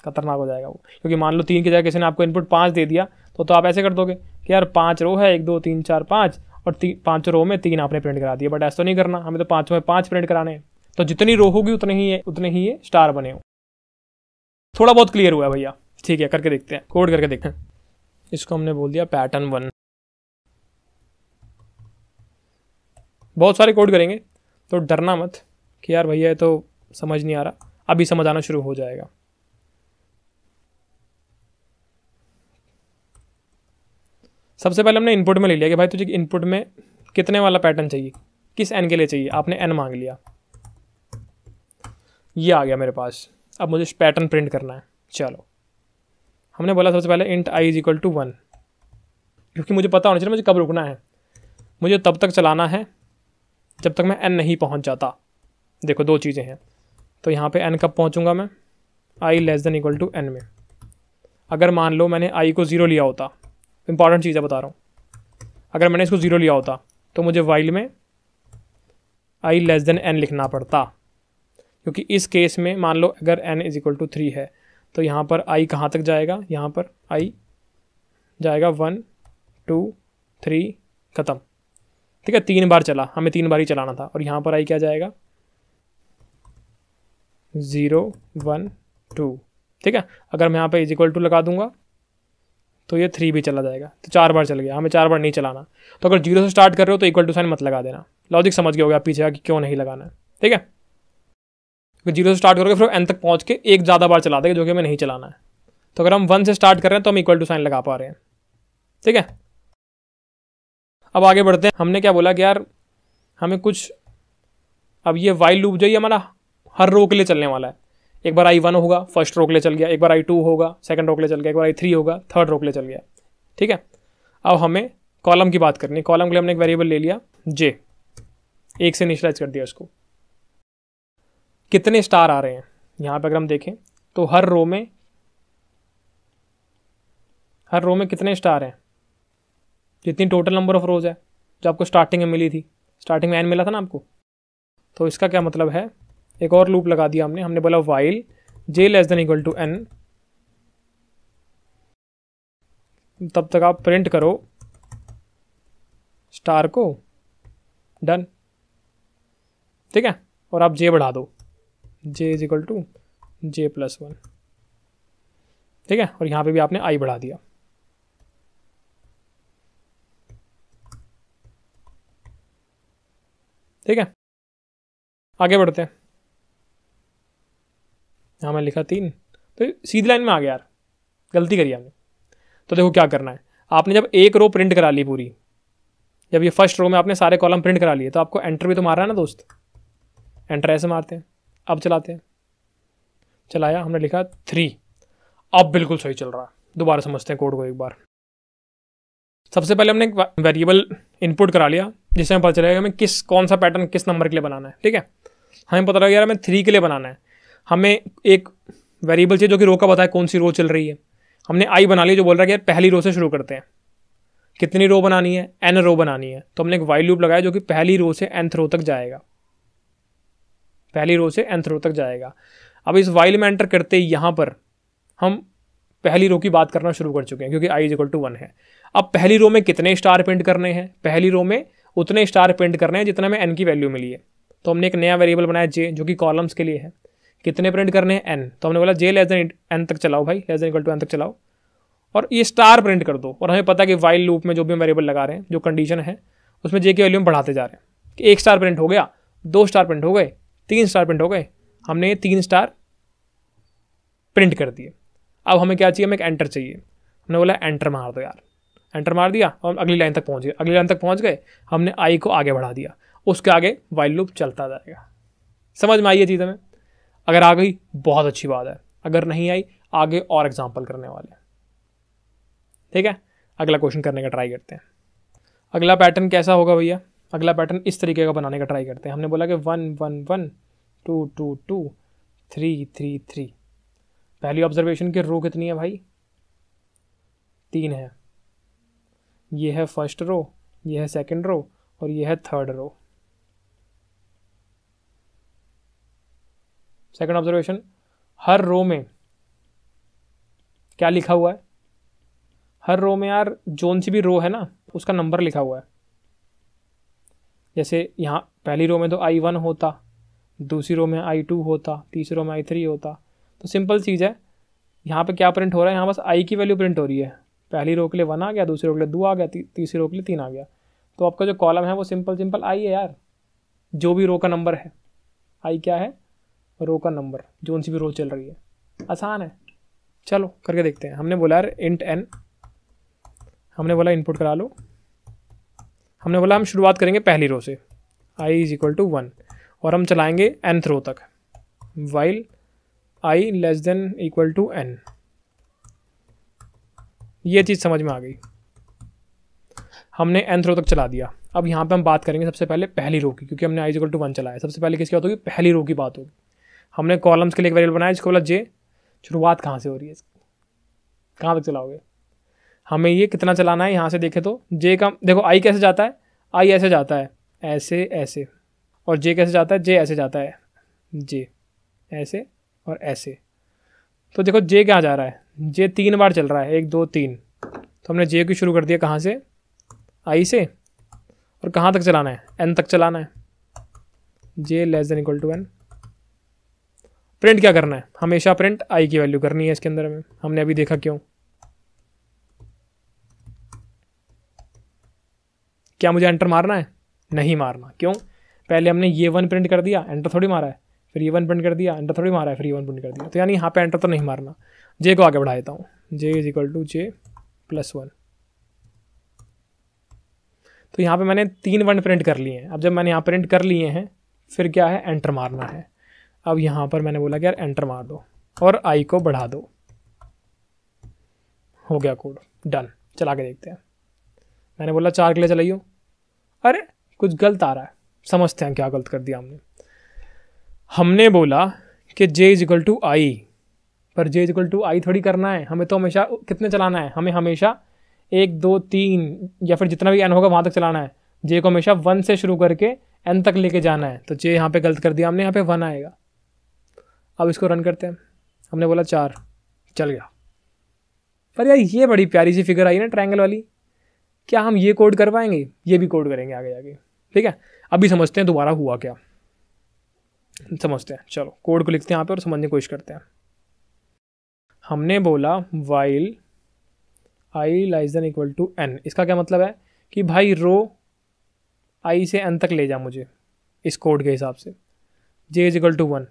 खतरनाक हो जाएगा वो क्योंकि मान लो तीन की जगह किसी ने आपको इनपुट पाँच दे दिया तो तो आप ऐसे कर दोगे कि यार पाँच रो है एक दो तीन चार पाँच और ती, पाँच रो में तीन आपने प्रिंट करा दिया बट ऐसा तो नहीं करना हमें तो पाँचों में पाँच प्रिंट कराने हैं तो जितनी रो होगी उतने ही उतने ही ये स्टार बने हो थोड़ा बहुत क्लियर हुआ है भैया ठीक है करके देखते हैं कोड करके देखते हैं इसको हमने बोल दिया पैटर्न वन बहुत सारे कोड करेंगे तो डरना मत कि यार भैया तो समझ नहीं आ रहा अभी समझ आना शुरू हो जाएगा सबसे पहले हमने इनपुट में ले लिया कि भाई तुझे इनपुट में कितने वाला पैटर्न चाहिए किस एन के लिए चाहिए आपने एन मांग लिया ये आ गया मेरे पास अब मुझे पैटर्न प्रिंट करना है चलो हमने बोला सबसे पहले int I is equal to one क्योंकि मुझे पता होना चाहिए मुझे कब रुकना है मुझे तब तक चलाना है जब तक मैं एन नहीं पहुँच जाता देखो दो चीज़ें हैं तो यहाँ पे एन कब पहुँचूँगा मैं i less than equal to n में अगर मान लो मैंने आई को ज़ीरो लिया होता इंपॉर्टेंट चीज़ें बता रहा हूँ अगर मैंने इसको ज़ीरो लिया होता तो मुझे वाइल में आई लेस देन एन लिखना पड़ता क्योंकि इस केस में मान लो अगर n is equal to three है तो यहाँ पर आई कहाँ तक जाएगा यहाँ पर आई जाएगा वन टू थ्री ख़त्म ठीक है तीन बार चला हमें तीन बार ही चलाना था और यहाँ पर आई क्या जाएगा ज़ीरो वन टू ठीक है अगर मैं यहाँ पे इज इक्वल टू लगा दूंगा तो ये थ्री भी चला जाएगा तो चार बार चल गया हमें चार बार नहीं चलाना तो अगर जीरो से स्टार्ट कर रहे हो तो इक्वल टू साइन मत लगा देना लॉजिक समझ गया होगा पीछे का कि क्यों नहीं लगाना है ठीक है अगर जीरो से स्टार्ट करोगे फिर एन तक पहुँच के एक ज़्यादा बार चला देगा जो कि हमें नहीं चलाना है तो अगर हम वन से स्टार्ट कर रहे हैं तो हम इक्वल टू साइन लगा पा रहे हैं ठीक है अब आगे बढ़ते हैं हमने क्या बोला कि यार हमें कुछ अब ये वाइल लूप जो ये हमारा हर रो के लिए चलने वाला है एक बार आई वन होगा फर्स्ट रो के लिए चल गया एक बार आई टू होगा सेकंड रो के लिए चल गया एक बार आई थ्री होगा थर्ड रो के लिए चल गया ठीक है अब हमें कॉलम की बात करनी कॉलम के लिए हमने एक वेरिएबल ले लिया जे एक से इनिशलाइज कर दिया उसको कितने स्टार आ रहे हैं यहाँ पर अगर हम देखें तो हर रो में हर रो में कितने स्टार हैं जितनी टोटल नंबर ऑफ रोज़ है जो आपको स्टार्टिंग में मिली थी स्टार्टिंग में एन मिला था ना आपको तो इसका क्या मतलब है एक और लूप लगा दिया हमने हमने बोला while j less than equal to n तब तक आप प्रिंट करो स्टार को डन ठीक है और आप जे बढ़ा दो j is equal to j plus one ठीक है और यहाँ पे भी आपने आई बढ़ा दिया ठीक है आगे बढ़ते हैं यहाँ मैंने लिखा तीन तो सीधी लाइन में आ गया यार गलती करी आपने तो देखो क्या करना है आपने जब एक रो प्रिंट करा ली पूरी जब ये फर्स्ट रो में आपने सारे कॉलम प्रिंट करा लिए तो आपको एंटर भी तो रहा है ना दोस्त एंटर ऐसे मारते हैं अब चलाते हैं चलाया हमने लिखा थ्री अब बिल्कुल सही चल रहा है दोबारा समझते हैं कोड को एक बार सबसे पहले हमने एक वेरिएबल इनपुट करा लिया जिससे हमें पता चलेगा हमें किस कौन सा पैटर्न किस नंबर के लिए बनाना है ठीक है हमें पता लगा यार हमें थ्री के लिए बनाना है हमें एक वेरिएबल चाहिए जो कि रो का बताए कौन सी रो चल रही है हमने आई बना ली जो बोल रहा है कि यार पहली रो से शुरू करते हैं कितनी रो बनानी है एन रो बनानी है तो हमने एक वाइल लूप लगाया जो कि पहली रो से एंथ रो तक जाएगा पहली रो से एंथ रो तक जाएगा अब इस वाइल में एंटर करते यहाँ पर हम पहली रो की बात करना शुरू कर चुके हैं क्योंकि i is equal to one है अब पहली रो में कितने स्टार प्रिंट करने हैं पहली रो में उतने स्टार प्रिंट करने हैं जितना में एन की वैल्यू मिली है तो हमने एक नया वेरिएबल बनाया जे जो कि कॉलम्स के लिए है कितने प्रिंट करने हैं एन तो हमने बोला जे लेस देन एन तक चलाओ भाई less than equal to n तक चलाओ और ये स्टार प्रिंट कर दो और हमें पता है कि वाइल लूप में जो भी वेरिएबल लगा रहे हैं जो कंडीशन है उसमें जे की वैल्यू हम बढ़ाते जा रहे हैं कि एक स्टार प्रिंट हो गया दो स्टार प्रिंट हो गए तीन स्टार प्रिंट हो गए हमने ये तीन स्टार प्रिंट कर दिए अब हमें क्या चाहिए हमें एक एंटर चाहिए हमने बोला एंटर मार दो यार एंटर मार दिया और अगली लाइन तक पहुंच गए अगली लाइन तक पहुंच गए हमने आई को आगे बढ़ा दिया उसके आगे वाइल लूप चलता जाएगा समझ में आई है चीज़ हमें अगर आ गई बहुत अच्छी बात है अगर नहीं आई आगे और एग्जाम्पल करने वाले ठीक है अगला क्वेश्चन करने का ट्राई करते हैं अगला पैटर्न कैसा होगा भैया अगला पैटर्न इस तरीके का बनाने का ट्राई करते हैं हमने बोला कि one one one two two two three three three पहली ऑब्जर्वेशन की रो कितनी है भाई तीन है ये है फर्स्ट रो ये है सेकंड रो और ये है थर्ड रो सेकंड ऑब्जर्वेशन हर रो में क्या लिखा हुआ है हर रो में यार जोन सी भी रो है ना उसका नंबर लिखा हुआ है जैसे यहाँ पहली रो में तो आई वन होता दूसरी रो में आई टू होता तीसरी रो में आई थ्री होता तो सिंपल चीज़ है यहाँ पे क्या प्रिंट हो रहा है यहाँ बस आई की वैल्यू प्रिंट हो रही है पहली रो के लिए वन आ गया दूसरी रो के लिए दो आ गया ती, तीसरी रो के लिए तीन आ गया तो आपका जो कॉलम है वो सिंपल सिंपल आई है यार जो भी रो का नंबर है आई क्या है रो का नंबर जो सी भी रो चल रही है आसान है चलो करके देखते हैं हमने बोला यार इंट एन हमने बोला इनपुट करा लो हमने बोला हम शुरुआत करेंगे पहली रो से i is equal to one और हम चलाएंगे एन रो तक while I less than equal to N ये चीज़ समझ में आ गई हमने एंथ्रो तक चला दिया अब यहाँ पे हम बात करेंगे सबसे पहले पहली रो की क्योंकि हमने आई इजल टू वन चलाया सबसे पहले किसकी बात होगी पहली रो की बात होगी हमने कॉलम्स के लिए एक वेरियल बनाया जिसको बोला जे शुरुआत कहाँ से हो रही है इसकी कहाँ तक चलाओगे हमें ये कितना चलाना है यहाँ से देखे तो जे का देखो आई कैसे जाता है आई ऐसे जाता है ऐसे ऐसे और जे कैसे जाता है जे ऐसे जाता है जे ऐसे और ऐसे तो देखो जे क्या जा रहा है जे तीन बार चल रहा है एक दो तीन तो हमने जे को शुरू कर दिया कहाँ से आई से और कहाँ तक चलाना है एन तक चलाना है j less than equal to n print क्या करना है हमेशा प्रिंट आई की वैल्यू करनी है इसके अंदर में हमने अभी देखा क्यों क्या मुझे एंटर मारना है नहीं मारना क्यों पहले हमने ये वन प्रिंट कर दिया एंटर थोड़ी मारा है फिर वन प्रिंट कर दिया एंटर थोड़ी मारा है फिर वन प्रिंट कर दिया तो यानी यहाँ पे एंटर तो नहीं मारना जे को आगे बढ़ा देता हूँ j is equal to j plus one तो यहाँ पे मैंने तीन वन प्रिंट कर लिए हैं अब जब मैंने यहाँ प्रिंट कर लिए हैं फिर क्या है एंटर मारना है अब यहाँ पर मैंने बोला कि यार एंटर मार दो और आई को बढ़ा दो हो गया कोड डन चला के देखते हैं मैंने बोला चार के लिए चलाइयो अरे कुछ गलत आ रहा है समझते हैं क्या गलत कर दिया हमने हमने बोला कि j is equal to i पर j is equal to i थोड़ी करना है हमें तो हमेशा कितने चलाना है हमें हमेशा एक दो तीन या फिर जितना भी एन होगा वहाँ तक चलाना है जे को हमेशा वन से शुरू करके एन तक लेके जाना है तो जे यहाँ पे गलत कर दिया हमने यहाँ पे वन आएगा अब इसको रन करते हैं हमने बोला चार चल गया पर यार ये बड़ी प्यारी सी फिगर आई ना ट्रायंगल वाली क्या हम ये कोड कर पाएंगे ये भी कोड करेंगे आगे जाके ठीक है अभी समझते हैं दोबारा हुआ क्या समझते हैं चलो कोड को लिखते हैं यहाँ पे और समझने की कोशिश करते हैं हमने बोला while i less than equal to n इसका क्या मतलब है कि भाई रो आई से एन तक ले जा मुझे इस कोड के हिसाब से j is equal to one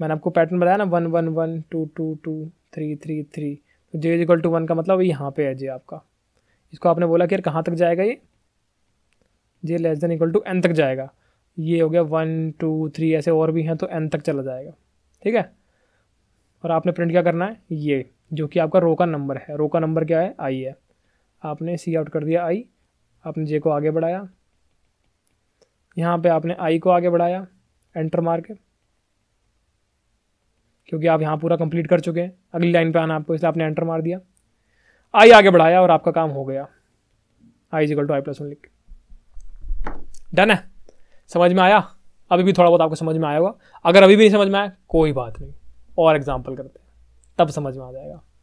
मैंने आपको पैटर्न बताया ना one one one two two two three three three तो j is equal to one का मतलब यहाँ पे है जे आपका इसको आपने बोला कि यार कहाँ तक जाएगा ये j less than equal to n तक जाएगा ये हो गया वन टू थ्री ऐसे और भी हैं तो एन तक चला जाएगा ठीक है और आपने प्रिंट क्या करना है ये जो कि आपका रो का नंबर है रो का नंबर क्या है आई है आपने सी आउट कर दिया आई आपने जे को आगे बढ़ाया यहाँ पे आपने आई को आगे बढ़ाया एंटर मार के क्योंकि आप यहाँ पूरा कंप्लीट कर चुके हैं अगली लाइन पे आना आपको इसलिए आपने एंटर मार दिया आई आगे बढ़ाया और आपका काम हो गया i equal to I plus one लिख डन है समझ में आया अभी भी थोड़ा बहुत आपको समझ में आया होगा अगर अभी भी नहीं समझ में आया कोई बात नहीं और एग्जाम्पल करते हैं तब समझ में आ जाएगा